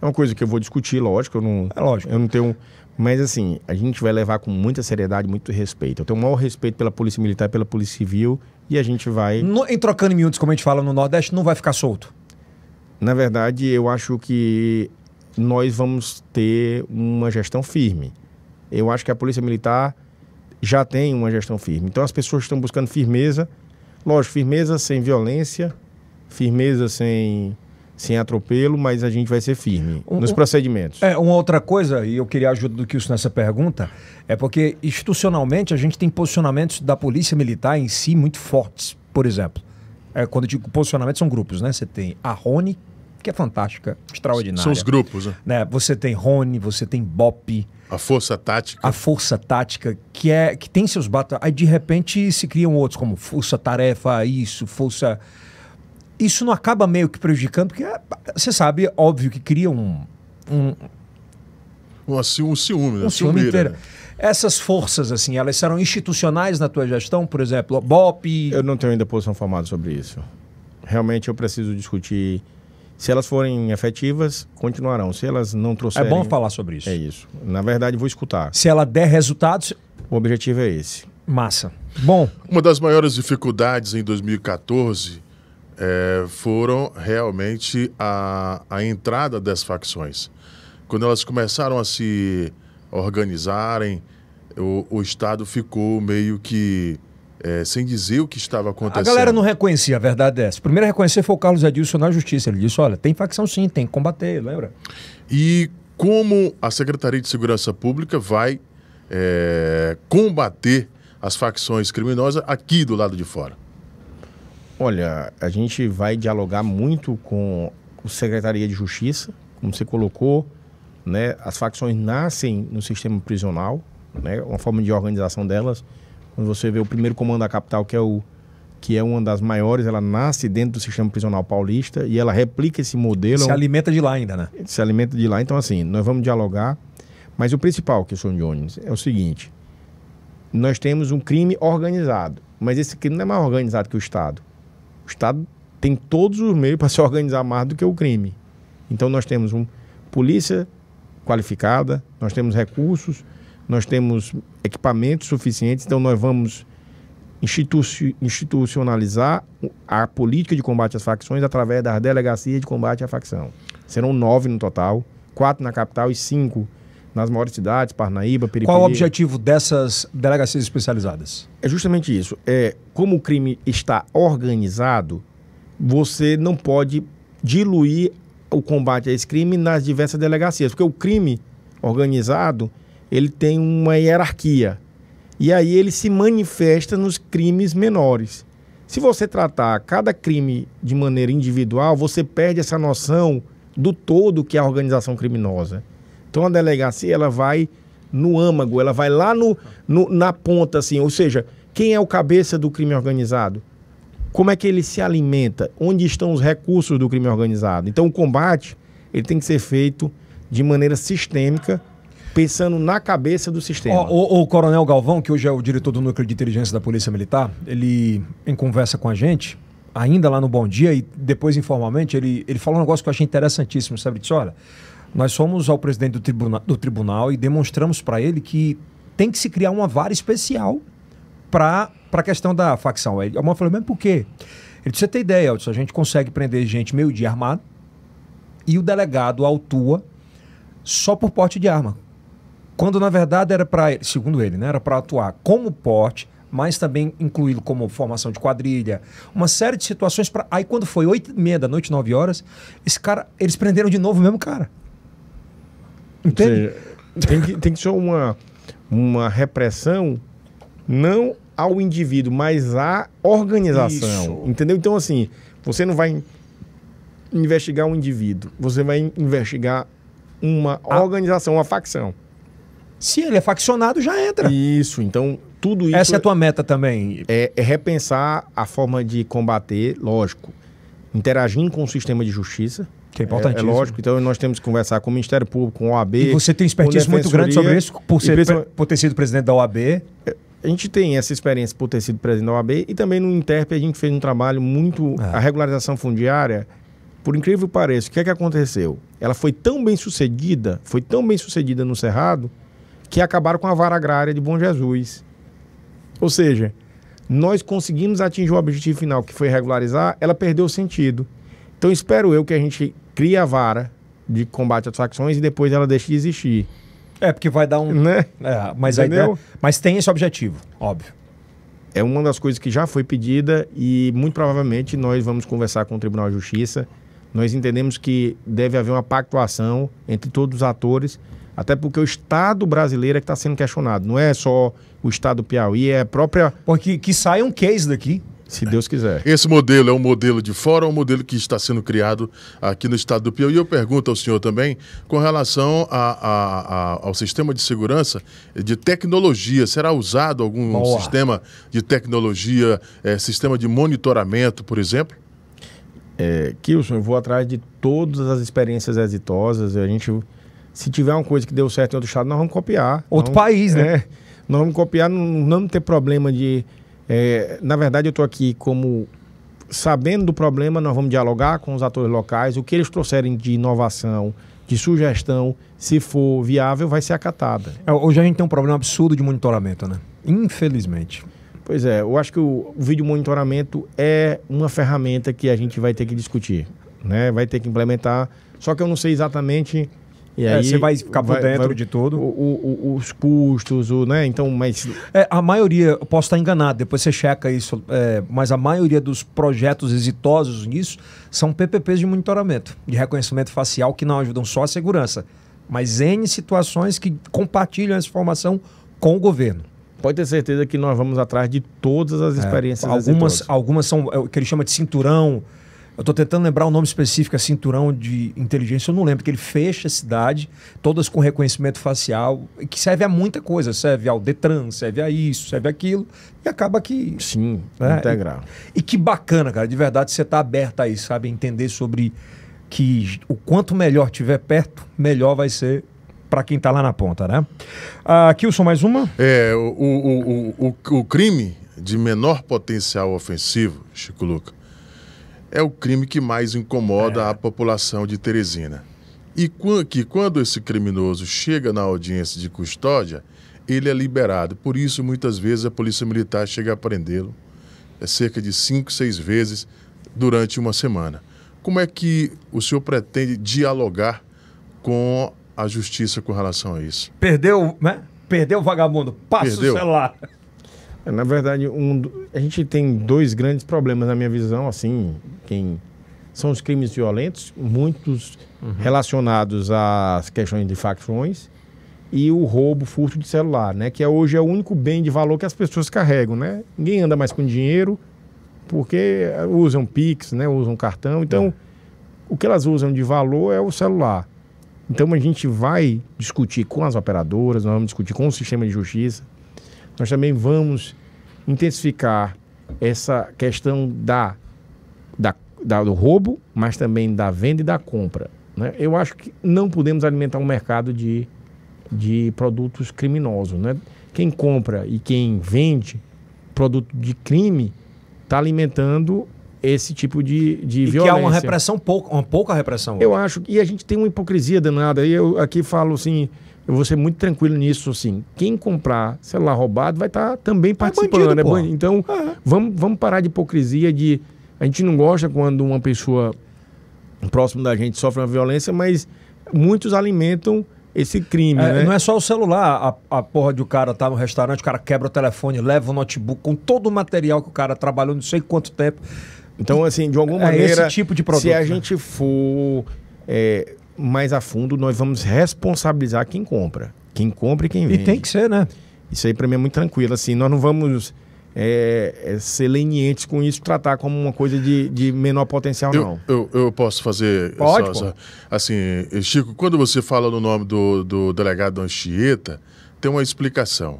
é uma coisa que eu vou discutir, lógico. Eu não, é lógico. Eu não tenho. Mas assim, a gente vai levar com muita seriedade, muito respeito. Eu tenho o maior respeito pela Polícia Militar pela Polícia Civil e a gente vai. No, em trocando em miúdos, como a gente fala no Nordeste, não vai ficar solto. Na verdade, eu acho que nós vamos ter uma gestão firme eu acho que a Polícia Militar já tem uma gestão firme. Então as pessoas estão buscando firmeza, lógico, firmeza sem violência, firmeza sem sem atropelo, mas a gente vai ser firme um, nos procedimentos. É, uma outra coisa, e eu queria ajuda do Kilson nessa pergunta, é porque institucionalmente a gente tem posicionamentos da polícia militar em si muito fortes. Por exemplo, é, quando eu digo posicionamento, são grupos, né? Você tem a Rony, que é fantástica, extraordinária. São os grupos, né? né? Você tem Rony, você tem BOP, a força tática. A força tática, que é que tem seus batalhões. Aí de repente se criam outros, como força tarefa, isso, força. Isso não acaba meio que prejudicando, porque é, você sabe, é óbvio que cria um. um um, assim, um ciúme, né? Um ciúme inteiro. Né? Essas forças, assim, elas serão institucionais na tua gestão, por exemplo, BOP. Eu não tenho ainda posição formada sobre isso. Realmente eu preciso discutir se elas forem efetivas, continuarão. Se elas não trouxerem. É bom falar sobre isso. É isso. Na verdade, vou escutar. Se ela der resultados. O objetivo é esse. Massa. Bom. Uma das maiores dificuldades em 2014 é, eh, foram realmente a, a entrada das facções. Quando elas começaram a se organizarem, o, o Estado ficou meio que é, sem dizer o que estava acontecendo. A galera não reconhecia, a verdade dessa. O primeiro a reconhecer foi o Carlos Edilson na Justiça. Ele disse: olha, tem facção sim, tem que combater, lembra? E como a Secretaria de Segurança Pública vai é, combater as facções criminosas aqui do lado de fora? Olha, a gente vai dialogar muito com a Secretaria de Justiça, como você colocou, né? As facções nascem no sistema prisional, né? Uma forma de organização delas quando você vê o primeiro comando da capital, que é o que é uma das maiores, ela nasce dentro do sistema prisional paulista e ela replica esse modelo. Se alimenta de lá ainda, né? Se alimenta de lá. Então, assim, nós vamos dialogar. Mas o principal, que Jones Jones, é o seguinte: nós temos um crime organizado, mas esse crime não é mais organizado que o Estado. O Estado tem todos os meios para se organizar mais do que o crime. Então, nós temos uma polícia qualificada, nós temos recursos, nós temos equipamentos suficientes, então nós vamos institucionalizar a política de combate às facções através das delegacias de combate à facção. Serão nove no total, quatro na capital e cinco nas maiores cidades, Parnaíba, Periferia. Qual o objetivo dessas delegacias especializadas? É justamente isso. É, como o crime está organizado, você não pode diluir o combate a esse crime nas diversas delegacias, porque o crime organizado ele tem uma hierarquia. E aí ele se manifesta nos crimes menores. Se você tratar cada crime de maneira individual, você perde essa noção do todo que é a organização criminosa. Então a delegacia ela vai no âmago, ela vai lá no, no, na ponta, assim, ou seja, quem é o cabeça do crime organizado? Como é que ele se alimenta? Onde estão os recursos do crime organizado? Então o combate ele tem que ser feito de maneira sistêmica pensando na cabeça do sistema. O, o, o, Coronel Galvão, que hoje é o diretor do Núcleo de Inteligência da Polícia Militar, ele, em conversa com a gente, ainda lá no Bom Dia, e depois informalmente, ele, ele falou um negócio que eu achei interessantíssimo, sabe? Ele disse, olha, nós fomos ao presidente do, tribuna, do tribunal e demonstramos para ele que tem que se criar uma vara especial para a questão da facção. Ele eu falou mas por quê? Ele disse, você tem ideia, disse, a gente consegue prender gente meio dia armado e o delegado autua só por porte de arma quando na verdade era para, segundo ele, né, era para atuar como porte, mas também incluí-lo como formação de quadrilha, uma série de situações para. Aí quando foi oito e meia da noite, nove horas, esse cara, eles prenderam de novo o mesmo cara. Entende? Seja, tem que tem que ser uma uma repressão não ao indivíduo, mas à organização, Isso. entendeu? Então assim, você não vai investigar um indivíduo, você vai investigar uma a... organização, uma facção. Se ele é faccionado, já entra. Isso, então tudo isso. Essa é a tua meta também. É, é repensar a forma de combater, lógico, interagindo com o sistema de justiça. Que é importante. É, é, lógico, então nós temos que conversar com o Ministério Público, com a OAB. E você tem expertise muito grande sobre isso, por, ser, pensa... por ter sido presidente da OAB. É, a gente tem essa experiência por ter sido presidente da OAB e também no Interp a gente fez um trabalho muito. É. A regularização fundiária, por incrível que pareça, o que é que aconteceu? Ela foi tão bem sucedida, foi tão bem sucedida no Cerrado, que acabaram com a vara agrária de Bom Jesus. Ou seja, nós conseguimos atingir o objetivo final, que foi regularizar, ela perdeu o sentido. Então espero eu que a gente crie a vara de combate às facções e depois ela deixe de existir. É, porque vai dar um. Né? É, mas, mas tem esse objetivo, óbvio. É uma das coisas que já foi pedida e muito provavelmente nós vamos conversar com o Tribunal de Justiça. Nós entendemos que deve haver uma pactuação entre todos os atores até porque o Estado brasileiro é que está sendo questionado. Não é só o Estado do Piauí, é a própria. Porque que saia um case daqui. Se Deus quiser. Esse modelo é um modelo de fora, é um modelo que está sendo criado aqui no estado do Piauí. Eu pergunto ao senhor também com relação a, a, a, ao sistema de segurança de tecnologia. Será usado algum Boa. sistema de tecnologia, é, sistema de monitoramento, por exemplo? É, Kilson, eu vou atrás de todas as experiências exitosas. A gente se tiver uma coisa que deu certo em outro estado, nós vamos copiar. Outro país, né? É, nós vamos copiar, não, não ter problema de. É, na verdade, eu estou aqui como sabendo do problema, nós vamos dialogar com os atores locais, o que eles trouxerem de inovação, de sugestão, se for viável, vai ser acatada. É, hoje a gente tem um problema absurdo de monitoramento, né? Infelizmente. Pois é, eu acho que o, o vídeo monitoramento é uma ferramenta que a gente vai ter que discutir, né? Vai ter que implementar. Só que eu não sei exatamente e é, aí, é, você vai ficar por vai, dentro vai, de tudo. O, o, os custos, o, né? Então, mas. É, a maioria, eu posso estar enganado, depois você checa isso, é, mas a maioria dos projetos exitosos nisso são PPPs de monitoramento, de reconhecimento facial, que não ajudam só a segurança, mas N situações que compartilham essa informação com o governo. Pode ter certeza que nós vamos atrás de todas as é, experiências. algumas, exitosas. algumas são é, o que ele chama de cinturão, eu estou tentando lembrar o nome específico, é cinturão de inteligência, eu não lembro, que ele fecha a cidade, todas com reconhecimento facial, que serve a muita coisa, serve ao Detran, serve a isso, serve aquilo, e acaba que. Sim, né? integral. E, e, que bacana, cara, de verdade você está aberto aí, sabe? Entender sobre que o quanto melhor tiver perto, melhor vai ser para quem está lá na ponta, né? Ah, Kilson, mais uma? É, o, o, o, o crime de menor potencial ofensivo, Chico Luca, é o crime que mais incomoda é. a população de Teresina. E que quando esse criminoso chega na audiência de custódia, ele é liberado. Por isso, muitas vezes, a Polícia Militar chega a prendê-lo é cerca de cinco, seis vezes durante uma semana. Como é que o senhor pretende dialogar com a justiça com relação a isso? Perdeu, né? Perdeu o vagabundo, passa Perdeu. o celular. É, na verdade, um, a gente tem dois grandes problemas na minha visão, assim, quem são os crimes violentos, muitos uhum. relacionados às questões de facções e o roubo, furto de celular, né? Que é hoje é o único bem de valor que as pessoas carregam, né? Ninguém anda mais com dinheiro porque usam Pix, né? Usam cartão, então é. o que elas usam de valor é o celular. Então a gente vai discutir com as operadoras, nós vamos discutir com o sistema de justiça, nós também vamos intensificar essa questão da, da, da, do roubo, mas também da venda e da compra. Né? Eu acho que não podemos alimentar um mercado de, de produtos criminosos. Né? Quem compra e quem vende produto de crime está alimentando esse tipo de, de e violência. Que há uma repressão pouco, uma pouca repressão. Eu acho e a gente tem uma hipocrisia danada. E eu aqui falo assim, eu vou ser muito tranquilo nisso, assim. Quem comprar celular roubado vai estar tá também tá participando. É bandido, né? Então, é. Vamos, vamos parar de hipocrisia de. A gente não gosta quando uma pessoa próximo da gente sofre uma violência, mas muitos alimentam esse crime, é, né? Não é só o celular, a, a porra de o cara tá no restaurante, o cara quebra o telefone, leva o notebook com todo o material que o cara trabalhou não sei quanto tempo. Então, assim, de alguma é maneira. Esse tipo de produto. Se a né? gente for é, mais a fundo, nós vamos responsabilizar quem compra. Quem compra e quem vende. E tem que ser, né? Isso aí para mim é muito tranquilo. Assim, nós não vamos é, é, ser lenientes com isso, tratar como uma coisa de, de menor potencial, eu, não. Eu, eu posso fazer. Pode, assim, Chico, quando você fala no nome do, do delegado Anchieta, tem uma explicação.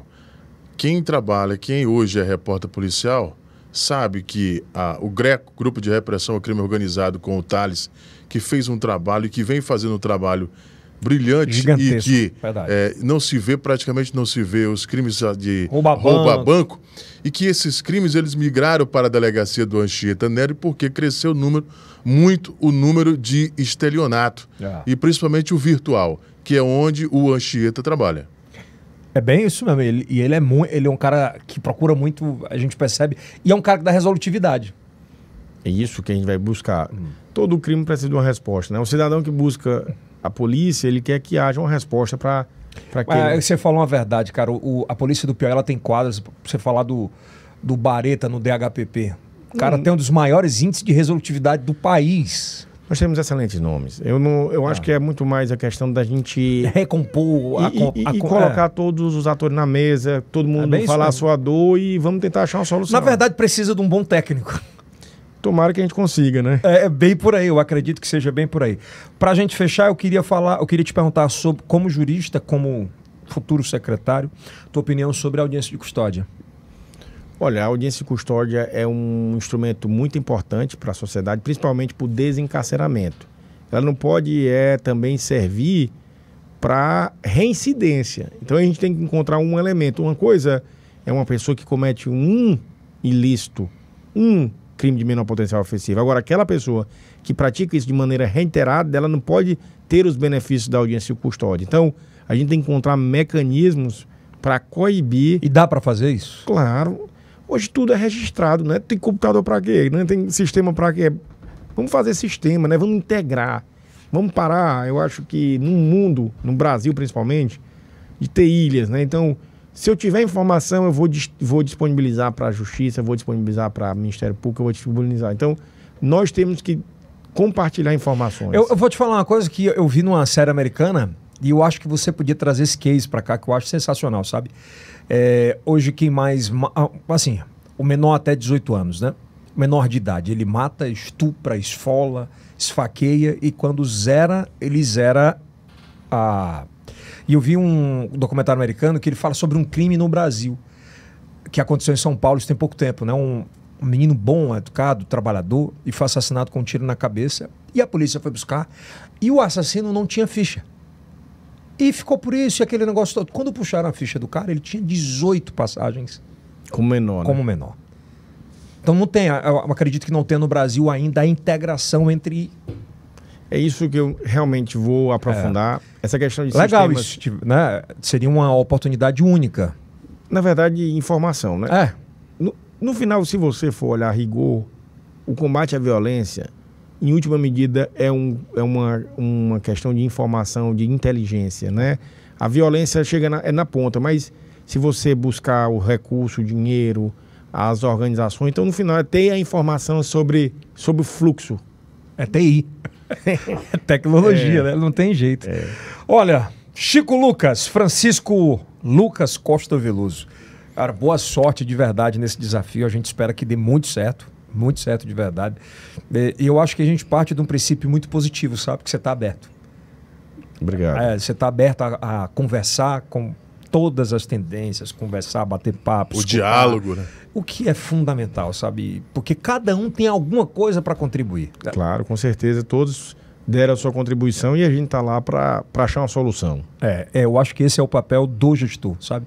Quem trabalha, quem hoje é repórter policial, sabe que a, o GRECO, Grupo de Repressão ao Crime Organizado, com o Thales que fez um trabalho, que vem fazendo um trabalho brilhante Gigantesco, e que é, não se vê, praticamente não se vê os crimes ah, de rouba, rouba banco. banco. e que esses crimes eles migraram para a delegacia do Anchieta Nery porque cresceu o número, muito o número de estelionato é. e principalmente o virtual, que é onde o Anchieta trabalha. É bem isso mesmo, ele, e ele é, ele é um cara que procura muito, a gente percebe, e é um cara que dá resolutividade. É isso que a gente vai buscar. Hum todo crime precisa de uma resposta, né? O cidadão que busca a polícia, ele quer que haja uma resposta para é, aquele... Você falou uma verdade, cara. O, a polícia do Piauí, ela tem quadras... Você falar do, do Bareta no DHPP. O cara hum. tem um dos maiores índices de resolutividade do país. Nós temos excelentes nomes. Eu, não, eu acho tá. que é muito mais a questão da gente. Recompor, a, e, a, a, e colocar é. todos os atores na mesa, todo é mundo é falar a sua dor e vamos tentar achar uma solução. Na verdade, precisa de um bom técnico. Tomara que a gente consiga, né? É, é bem por aí, eu acredito que seja bem por aí. Para a gente fechar, eu queria falar, eu queria te perguntar sobre, como jurista, como futuro secretário, tua opinião sobre a audiência de custódia. Olha, a audiência de custódia é um instrumento muito importante para a sociedade, principalmente para o desencarceramento. Ela não pode é, também servir para reincidência. Então a gente tem que encontrar um elemento. Uma coisa é uma pessoa que comete um ilícito, um crime de menor potencial ofensivo. Agora, aquela pessoa que pratica isso de maneira reiterada, ela não pode ter os benefícios da audiência de custódia. Então, a gente tem que encontrar mecanismos para coibir. E dá para fazer isso? Claro. Hoje tudo é registrado, né? Tem computador para quê? Né? Tem sistema para quê? Vamos fazer sistema, né? Vamos integrar. Vamos parar, eu acho que no mundo, no Brasil principalmente, de ter ilhas, né? Então, se eu tiver informação, eu vou, vou disponibilizar para a Justiça, vou disponibilizar para o Ministério Público, eu vou disponibilizar. Então, nós temos que compartilhar informações. Eu, eu, vou te falar uma coisa que eu vi numa série americana e eu acho que você podia trazer esse case para cá, que eu acho sensacional, sabe? É, hoje, quem mais. Ah, assim, o menor até 18 anos, né? O menor de idade. Ele mata, estupra, esfola, esfaqueia e quando zera, ele zera a e eu vi um documentário americano que ele fala sobre um crime no Brasil, que aconteceu em São Paulo, isso tem pouco tempo, né? Um, um menino bom, educado, trabalhador, e foi assassinado com um tiro na cabeça. E a polícia foi buscar. E o assassino não tinha ficha. E ficou por isso, e aquele negócio todo. Quando puxaram a ficha do cara, ele tinha 18 passagens. Né? Como menor, Como né? menor. Então não tem, eu acredito que não tem no Brasil ainda a integração entre é isso que eu realmente vou aprofundar. É. Essa questão de Legal sistemas... isso, tipo, né? Seria uma oportunidade única. Na verdade, informação, né? É. No, no final, se você for olhar rigor, o combate à violência, em última medida, é, um, é uma, uma questão de informação, de inteligência, né? A violência chega na, é na ponta, mas se você buscar o recurso, o dinheiro, as organizações, então no final é ter a informação sobre, sobre o fluxo. É TI. Tecnologia, é. né? Não tem jeito. É. Olha, Chico Lucas, Francisco Lucas Costa Veloso. Cara, boa sorte de verdade nesse desafio. A gente espera que dê muito certo. Muito certo de verdade. E eu acho que a gente parte de um princípio muito positivo, sabe? Que você está aberto. Obrigado. É, você está aberto a, a conversar com todas as tendências, conversar, bater papo. O escutar, diálogo, né? O que é fundamental, sabe? Porque cada um tem alguma coisa para contribuir. Claro, com certeza. Todos deram a sua contribuição e a gente está lá para achar uma solução. É, é, eu acho que esse é o papel do gestor, sabe?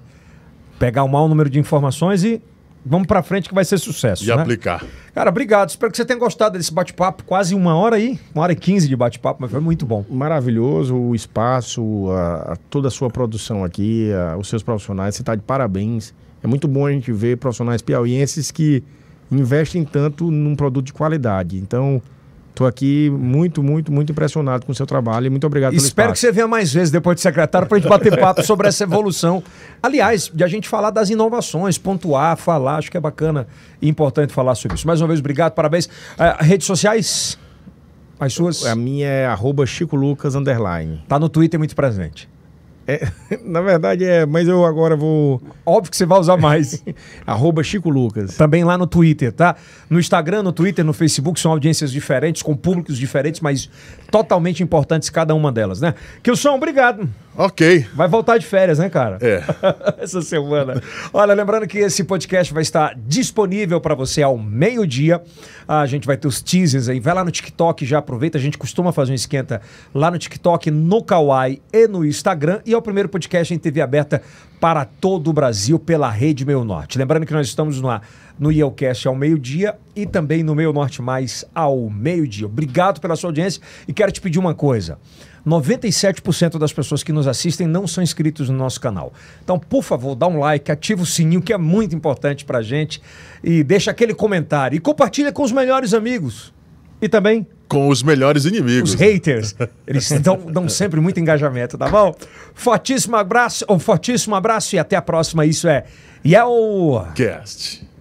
Pegar o maior número de informações e vamos para frente que vai ser sucesso. E né? aplicar. Cara, obrigado. Espero que você tenha gostado desse bate-papo. Quase uma hora aí, uma hora e quinze de bate-papo, mas foi muito bom. Maravilhoso o espaço, a, a toda a sua produção aqui, a, os seus profissionais. Você está de parabéns. É muito bom a gente ver profissionais piauienses que investem tanto num produto de qualidade. Então, Estou aqui muito, muito, muito impressionado com o seu trabalho e muito obrigado Espero espaço. que você venha mais vezes depois de secretário para a gente bater papo sobre essa evolução. Aliás, de a gente falar das inovações, pontuar, falar, acho que é bacana e importante falar sobre isso. Mais uma vez, obrigado, parabéns. Uh, redes sociais? As suas? A minha é arroba Chico Lucas, underline. Tá no Twitter muito presente. É, na verdade é, mas eu agora vou. Óbvio que você vai usar mais. Arroba Chico Lucas. Também lá no Twitter, tá? No Instagram, no Twitter, no Facebook, são audiências diferentes, com públicos diferentes, mas totalmente importantes cada uma delas, né? Kilson, obrigado. Ok. Vai voltar de férias, né, cara? É. Essa semana. Olha, lembrando que esse podcast vai estar disponível para você ao meio-dia. Ah, a gente vai ter os teasers aí. Vai lá no TikTok, já aproveita. A gente costuma fazer um esquenta lá no TikTok, no Kawaii e no Instagram. E é o primeiro podcast em TV aberta para todo o Brasil pela Rede Meio Norte. Lembrando que nós estamos no, no IELCast ao meio-dia e também no Meio Norte Mais ao meio-dia. Obrigado pela sua audiência e quero te pedir uma coisa. 97% das pessoas que nos assistem não são inscritos no nosso canal. Então, por favor, dá um like, ativa o sininho, que é muito importante para gente, e deixa aquele comentário. E compartilha com os melhores amigos. E também com os melhores inimigos. Os haters. Eles dão, dão sempre muito engajamento, tá bom? Fortíssimo abraço, um fortíssimo abraço e até a próxima. Isso é Guest.